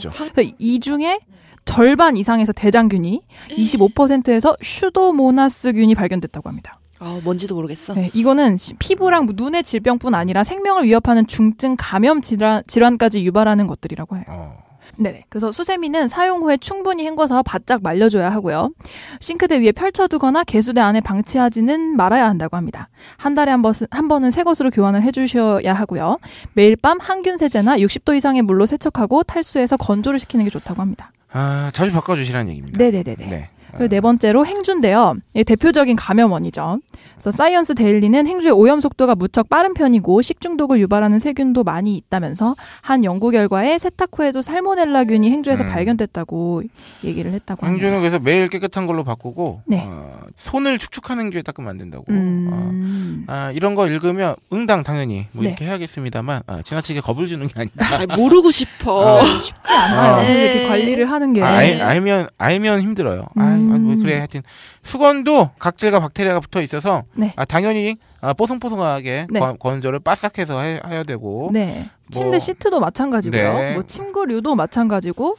이 중에 절반 이상에서 대장균이 25%에서 음. 슈도모나스균이 발견됐다고 합니다. 아, 뭔지도 모르겠어. 네, 이거는 피부랑 뭐 눈의 질병뿐 아니라 생명을 위협하는 중증 감염 질환, 질환까지 유발하는 것들이라고 해요. 어. 네. 그래서 수세미는 사용 후에 충분히 헹궈서 바짝 말려줘야 하고요. 싱크대 위에 펼쳐두거나 개수대 안에 방치하지는 말아야 한다고 합니다. 한 달에 한, 번, 한 번은 새 것으로 교환을 해주셔야 하고요. 매일 밤 항균 세제나 60도 이상의 물로 세척하고 탈수해서 건조를 시키는 게 좋다고 합니다. 아, 자주 바꿔주시라는 얘기입니다. 네네네네. 네. 그리고 네, 네 번째로 행주인데요. 예, 대표적인 감염원이죠. 그래서 사이언스 데일리는 행주의 오염 속도가 무척 빠른 편이고 식중독을 유발하는 세균도 많이 있다면서 한 연구 결과에 세탁 후에도 살모넬라균이 행주에서 음. 발견됐다고 얘기를 했다고 합니다. 행주는 그래서 매일 깨끗한 걸로 바꾸고 네. 어, 손을 축축한 행주에 닦으면 안 된다고. 음. 어, 아, 이런 거 읽으면 응당 당연히 뭐 네. 이렇게 해야겠습니다만 아, 지나치게 겁을 주는 게 아니다. 아 모르고 싶어. 아, 쉽지 않아요. 네. 이렇게 관리를 하는 게. 아, 알, 면 알면 힘들어요. 음. 음. 아, 뭐 그래 하여튼 수건도 각질과 박테리아가 붙어 있어서 네. 아, 당연히 아, 뽀송뽀송하게 네. 건조를 바싹해서 해, 해야 되고 네. 뭐, 침대 시트도 마찬가지고요. 네. 뭐 침구류도 마찬가지고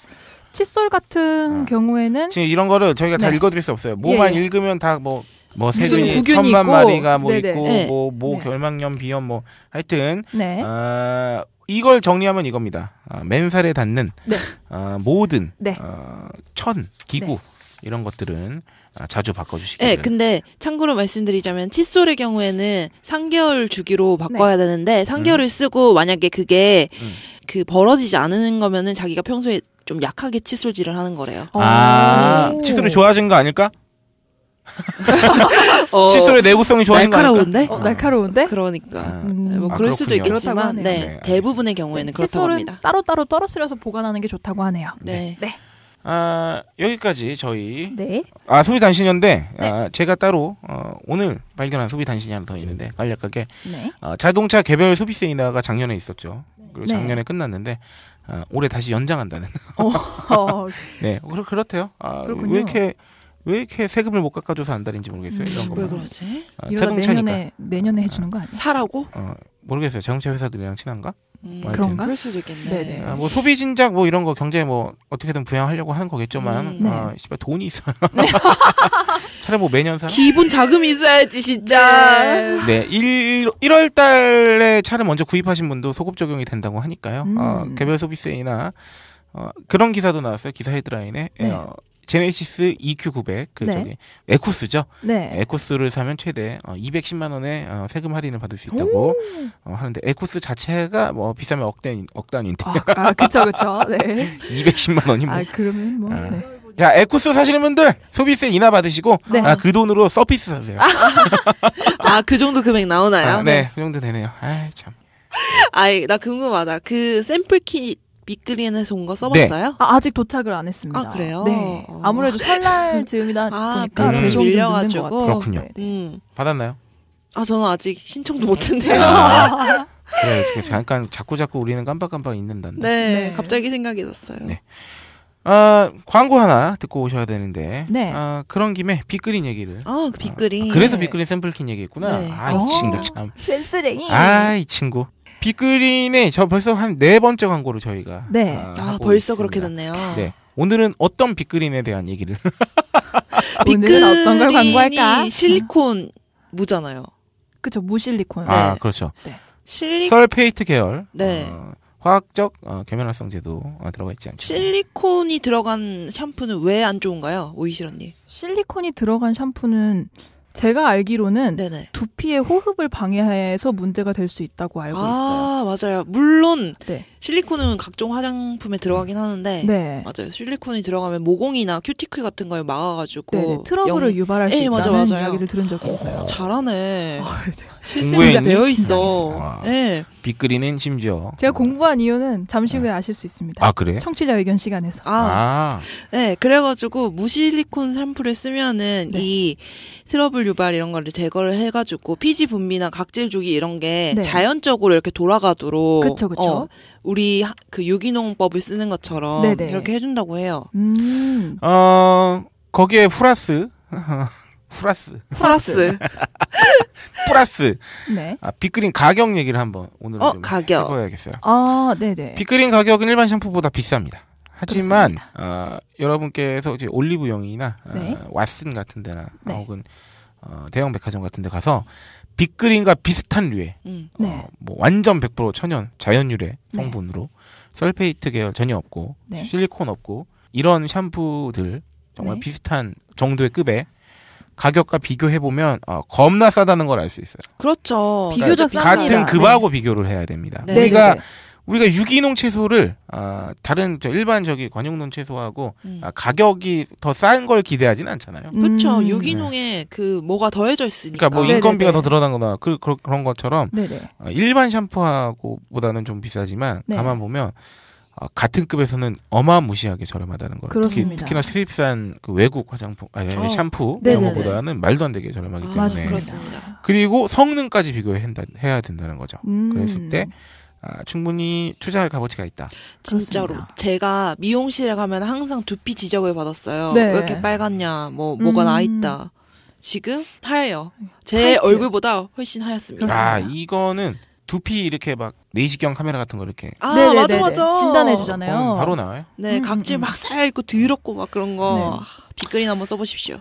칫솔 같은 아. 경우에는 지금 이런 거를 저희가 다 네. 읽어드릴 수 없어요. 뭐만 예, 예. 읽으면 다뭐 뭐, 뭐 세균이 천만 있고. 마리가 뭐 네네. 있고 네. 뭐뭐 결막염 네. 비염 뭐 하여튼 네. 어, 이걸 정리하면 이겁니다 어, 맨살에 닿는 네. 어, 모든 어, 천 기구 이런 것들은 자주 바꿔주시기 네, 근데 참고로 말씀드리자면 칫솔의 경우에는 3개월 주기로 네. 바꿔야 되는데 3개월을 음. 쓰고 만약에 그게 음. 그 벌어지지 않는 거면은 자기가 평소에 좀 약하게 칫솔질을 하는 거래요. 아, 오. 칫솔이 좋아진 거 아닐까? 어, 칫솔의 내구성이 좋아진 거 아닐까? 날카로운데? 어, 날카로운데? 그러니까 아, 음. 아, 뭐 그럴 수도 있겠지만 네, 네 대부분의 경우에는 네, 그렇다고 칫솔은 따로따로 떨어뜨려서 보관하는 게 좋다고 하네요. 네. 네. 네. 아, 여기까지 저희 네. 아 소비 단신인데 네. 아, 제가 따로 어, 오늘 발견한 소비 단신이 하나 더 있는데 네. 간략하게 네. 아, 자동차 개별 소비 세미나가 작년에 있었죠. 네. 그리고 작년에 끝났는데 아, 올해 다시 연장한다는. 어, 네, 그렇 그렇대요. 아, 그렇군요. 왜 이렇게 왜 이렇게 세금을 못 깎아줘서 안 달인지 모르겠어요. 이런 거. 음, 왜 그러지? 아, 자동차니까. 내년에 내년에 해주는 거 아니야? 사라고? 어, 모르겠어요. 자동차 회사들이랑 친한가? 음, 그런가? 그럴 수도 있겠네. 아, 뭐 소비 진작 뭐 이런 거 경제 뭐 어떻게든 부양하려고 하는 거겠지만 음, 네. 아, 씨발 돈이 있어요. 네. 차라리 뭐 매년 사. 기본 자금이 있어야지 진짜. 네, 네 1, 1월 달에 차를 먼저 구입하신 분도 소급 적용이 된다고 하니까요. 어, 음. 어, 개별 소비세나 어, 그런 기사도 나왔어요. 기사 헤드라인에. 네. 어, 제네시스 EQ900 그 네. 저기 에쿠스죠. 네. 에쿠스를 사면 최대 210만 어, 원의 어, 세금 할인을 받을 수 있다고 오. 어, 하는데 에쿠스 자체가 뭐 비싸면 억대 억단인데. 아, 아 그쵸 그쵸. 네. 210만 원이 뭐. 아 그러면 뭐. 아. 네. 자, 에쿠스 사시는 분들 소비세 인하 받으시고 네. 아, 그 돈으로 서피스 사세요. 아. 아, 그 정도 금액 나오나요? 아, 네, 네, 그 정도 되네요. 아, 이 참. 아이, 나 궁금하다. 그 샘플 키, 미끄리에서 온거 네. 써봤어요? 네. 아, 직 도착을 안 했습니다. 아, 그래요? 네. 어. 아무래도 설날 즈음이다 아, 보니까 음. 배송 밀려가지고 그렇군요. 네, 네. 음. 받았나요? 아 저는 아직 신청도 못했네요. 아, 그래 잠깐 자꾸 자꾸 우리는 깜빡깜빡 잊는단다. 네, 네. 갑자기 생각이 났어요. 네. 아 광고 하나 듣고 오셔야 되는데 네. 아 그런 김에 빅그린 얘기를 아 빅그린 아, 그래서 빅그린 샘플킨 얘기했구나 네. 아이 친구 어. 참 센스쟁이 아 이 친구 비그린의저 벌써 한 네 번째 광고로 저희가 네. 아, 아 벌써 있습니다. 그렇게 됐네요. 네. 오늘은 어떤 비그린에 대한 얘기를 비그린 어떤 걸 광고할까? 실리콘 무잖아요. 그렇죠. 무실리콘. 아, 네. 그렇죠. 네. 실리... 설페이트 계열. 네. 어, 화학적 어, 계면활성제도 어, 들어가 있지 않죠. 실리콘이 들어간 샴푸는 왜 안 좋은가요, 오이실 언니? 실리콘이 들어간 샴푸는 제가 알기로는 네네. 두피의 호흡을 방해해서 문제가 될 수 있다고 알고 있어요. 아, 맞아요. 물론 네. 실리콘은 각종 화장품에 들어가긴 하는데 네. 맞아요. 실리콘이 들어가면 모공이나 큐티클 같은 걸 막아가지고 네, 네. 트러블을 영... 유발할 수 에이, 예, 있다는 맞아, 요 이야기를 들은 적이 있어요. 오, 잘하네. 어, 네. 실습이 배어 있어. 네. 빗그리는 예. 심지어 제가 공부한 이유는 잠시 후에 아실 수 있습니다. 아 그래? 청취자 의견 시간에서. 아. 아. 네, 그래가지고 무실리콘 샴푸를 쓰면은 네. 이 트러블 유발 이런 거를 제거를 해가지고 피지 분비나 각질 주기 이런 게 네. 자연적으로 이렇게 돌아가도록. 그렇죠, 그렇죠. 우리 그 유기농법을 쓰는 것처럼 네네. 이렇게 해준다고 해요. 음. 어 거기에 플러스 플러스 플러스 플러스 네. 아, 비그린 가격 얘기를 한번 오늘 어, 가격. 해봐야겠어요. 아 네네. 빅그린 가격은 일반 샴푸보다 비쌉니다. 하지만 어, 여러분께서 이제 올리브영이나 어, 네. 어, 왓슨 같은 데나 네. 혹은 어, 대형 백화점 같은 데 가서 빅그린과 비슷한 류의 음. 어, 네. 어, 뭐 완전 100% 천연 자연 유래 네. 성분으로 네. 설페이트 계열 전혀 없고 네. 실리콘 없고 이런 샴푸들 정말 네. 비슷한 정도의 급의 가격과 비교해 보면 어, 겁나 싸다는 걸 알 수 있어요. 그렇죠. 그러니까 비다 같은 네. 급하고 비교를 해야 됩니다. 우리가 우리가 유기농 채소를 아, 다른 저 일반 적인 관용농 채소하고 음. 아, 가격이 더 싼 걸 기대하진 않잖아요. 그렇죠. 유기농에 네. 그 뭐가 더해져 있으니까. 그러니까 뭐 네, 네, 인건비가 네. 더 들어간 거나 그, 그, 런 것처럼 아, 일반 샴푸하고보다는 좀 비싸지만 네. 가만 보면 아, 같은 급에서는 어마무시하게 저렴하다는 거예요. 그렇습니다. 특히, 나 수입산 그 외국 화장품 아니, 어. 샴푸 이런 거보다는 말도 안 되게 저렴하기 아, 때문에. 아, 그리고 성능까지 비교해야 된다는 거죠. 음. 그랬을 때 아, 충분히 투자할 값어치가 있다. 진짜로 그렇습니다. 제가 미용실에 가면 항상 두피 지적을 받았어요. 네. 왜 이렇게 빨갛냐, 뭐 뭐가 음. 나 있다. 지금 하얘요. 제 타이트. 얼굴보다 훨씬 하얗습니다. 그렇습니다. 아 이거는 두피 이렇게 막 내시경 카메라 같은 거 이렇게 아 네네네네. 네, 맞아 네, 네. 맞아 진단해 주잖아요. 어, 바로 나와요. 네 음, 각질 음. 음. 막 쌓여 있고 더럽고 막 그런 거 네. 빗글이 아, 한번 써보십시오.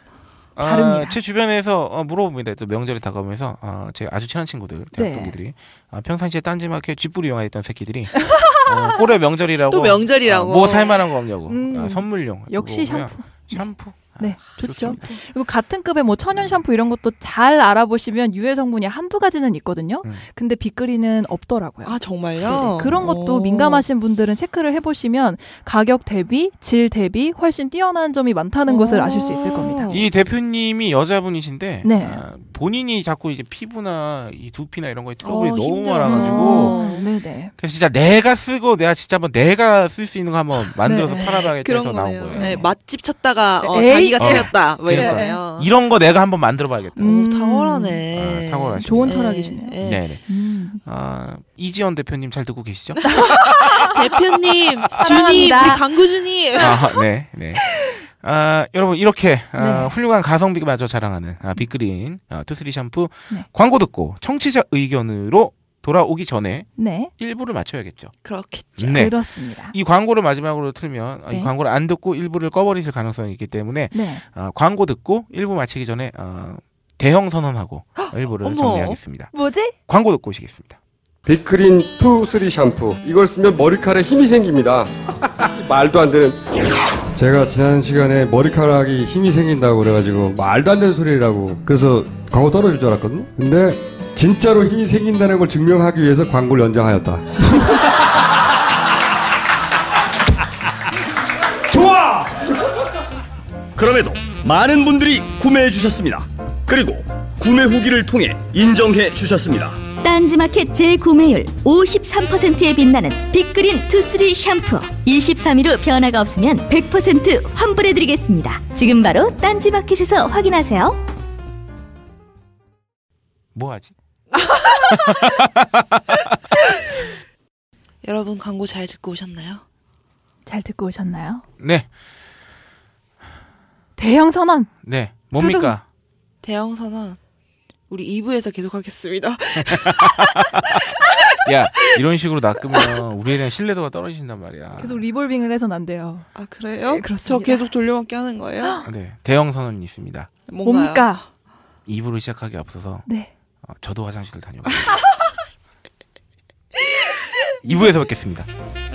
아, 다릅니다. 아, 제 주변에서 어, 물어봅니다. 또 명절이 다가오면서 아, 제 아주 친한 친구들, 대학 네. 동기들이 아, 평상시에 딴지마켓 쥐뿌리 영화 했던 새끼들이 어, 올해 명절이라고 또 명절이라고 아, 뭐 살만한 거 없냐고 음, 아, 선물용 역시 샴푸 샴푸 네, 아, 좋죠. 좋습니다. 그리고 같은 급의 뭐 천연 샴푸 이런 것도 잘 알아보시면 유해 성분이 한두 가지는 있거든요. 음. 근데 빗그리는 없더라고요. 아, 정말요? 네 그런 것도 오. 민감하신 분들은 체크를 해보시면 가격 대비, 질 대비 훨씬 뛰어난 점이 많다는 오. 것을 아실 수 있을 겁니다. 이 대표님이 여자분이신데 네. 아, 본인이 자꾸 이제 피부나 이 두피나 이런 거에 트러블이 어, 너무 많아가지고 아, 네네. 그래서 진짜 내가 쓰고 내가 진짜 한번 내가 쓸 수 있는 거 한번 만들어서 네. 팔아봐야겠다 해서 나온 거예요. 네, 맛집 찾다가 어, 자기가 차렸다. 어. 뭐 이런 그러니까. 거요 이런 거 내가 한번 만들어봐야겠다. 음. 오, 탁월하네. 아, 탁월하시네. 좋은 철학이시네 네. 네. 음. 아, 이지원 대표님 잘 듣고 계시죠? 대표님, 준이, 우리 강구준이. 아, 네, 네. 아, 여러분 이렇게 아, 네. 훌륭한 가성비마저 자랑하는 아, 빅그린 아, 투쓰리 샴푸 네. 광고 듣고 청취자 의견으로 돌아오기 전에 네. 일부를 맞춰야겠죠. 그렇겠죠. 네. 그렇습니다. 이 광고를 마지막으로 틀면 아, 네. 이 광고를 안 듣고 일부를 꺼버리실 가능성이 있기 때문에 네. 어, 광고 듣고 일부 마치기 전에 어, 대형 선언하고 헉! 일부를 어머. 정리하겠습니다. 뭐지? 광고 듣고 오시겠습니다. 비크린 투 쓰리 샴푸 이걸 쓰면 머리카락에 힘이 생깁니다. 말도 안 되는. 제가 지난 시간에 머리카락이 힘이 생긴다고 그래가지고 말도 안 되는 소리라고 그래서 광고 떨어질 줄 알았거든요. 근데 진짜로 힘이 생긴다는 걸 증명하기 위해서 광고를 연장하였다. 좋아! 그럼에도 많은 분들이 구매해 주셨습니다. 그리고 구매 후기를 통해 인정해 주셨습니다. 딴지마켓 재구매율 53%에 빛나는 빅그린 투쓰리 샴푸 23일 후 변화가 없으면 100% 환불해드리겠습니다. 지금 바로 딴지마켓에서 확인하세요. 뭐 하지? 여러분 광고 잘 듣고 오셨나요? 잘 듣고 오셨나요? 네. 대형 선언. 네. 뭡니까? 두둥. 대형 선언. 우리 2부에서 계속하겠습니다. 야 이런 식으로 낚으면 우리에 대한 신뢰도가 떨어진단 말이야. 계속 리볼빙을 해선 안 돼요. 아 그래요? 네, 그렇습니다. 저 계속 돌려먹기 하는 거예요? 네 대형 선언이 있습니다. 뭔가요? 뭡니까? 입으로 시작하기 앞서서 네. 어, 저도 화장실을 다녀오겠습니다. 2부에서 뵙겠습니다.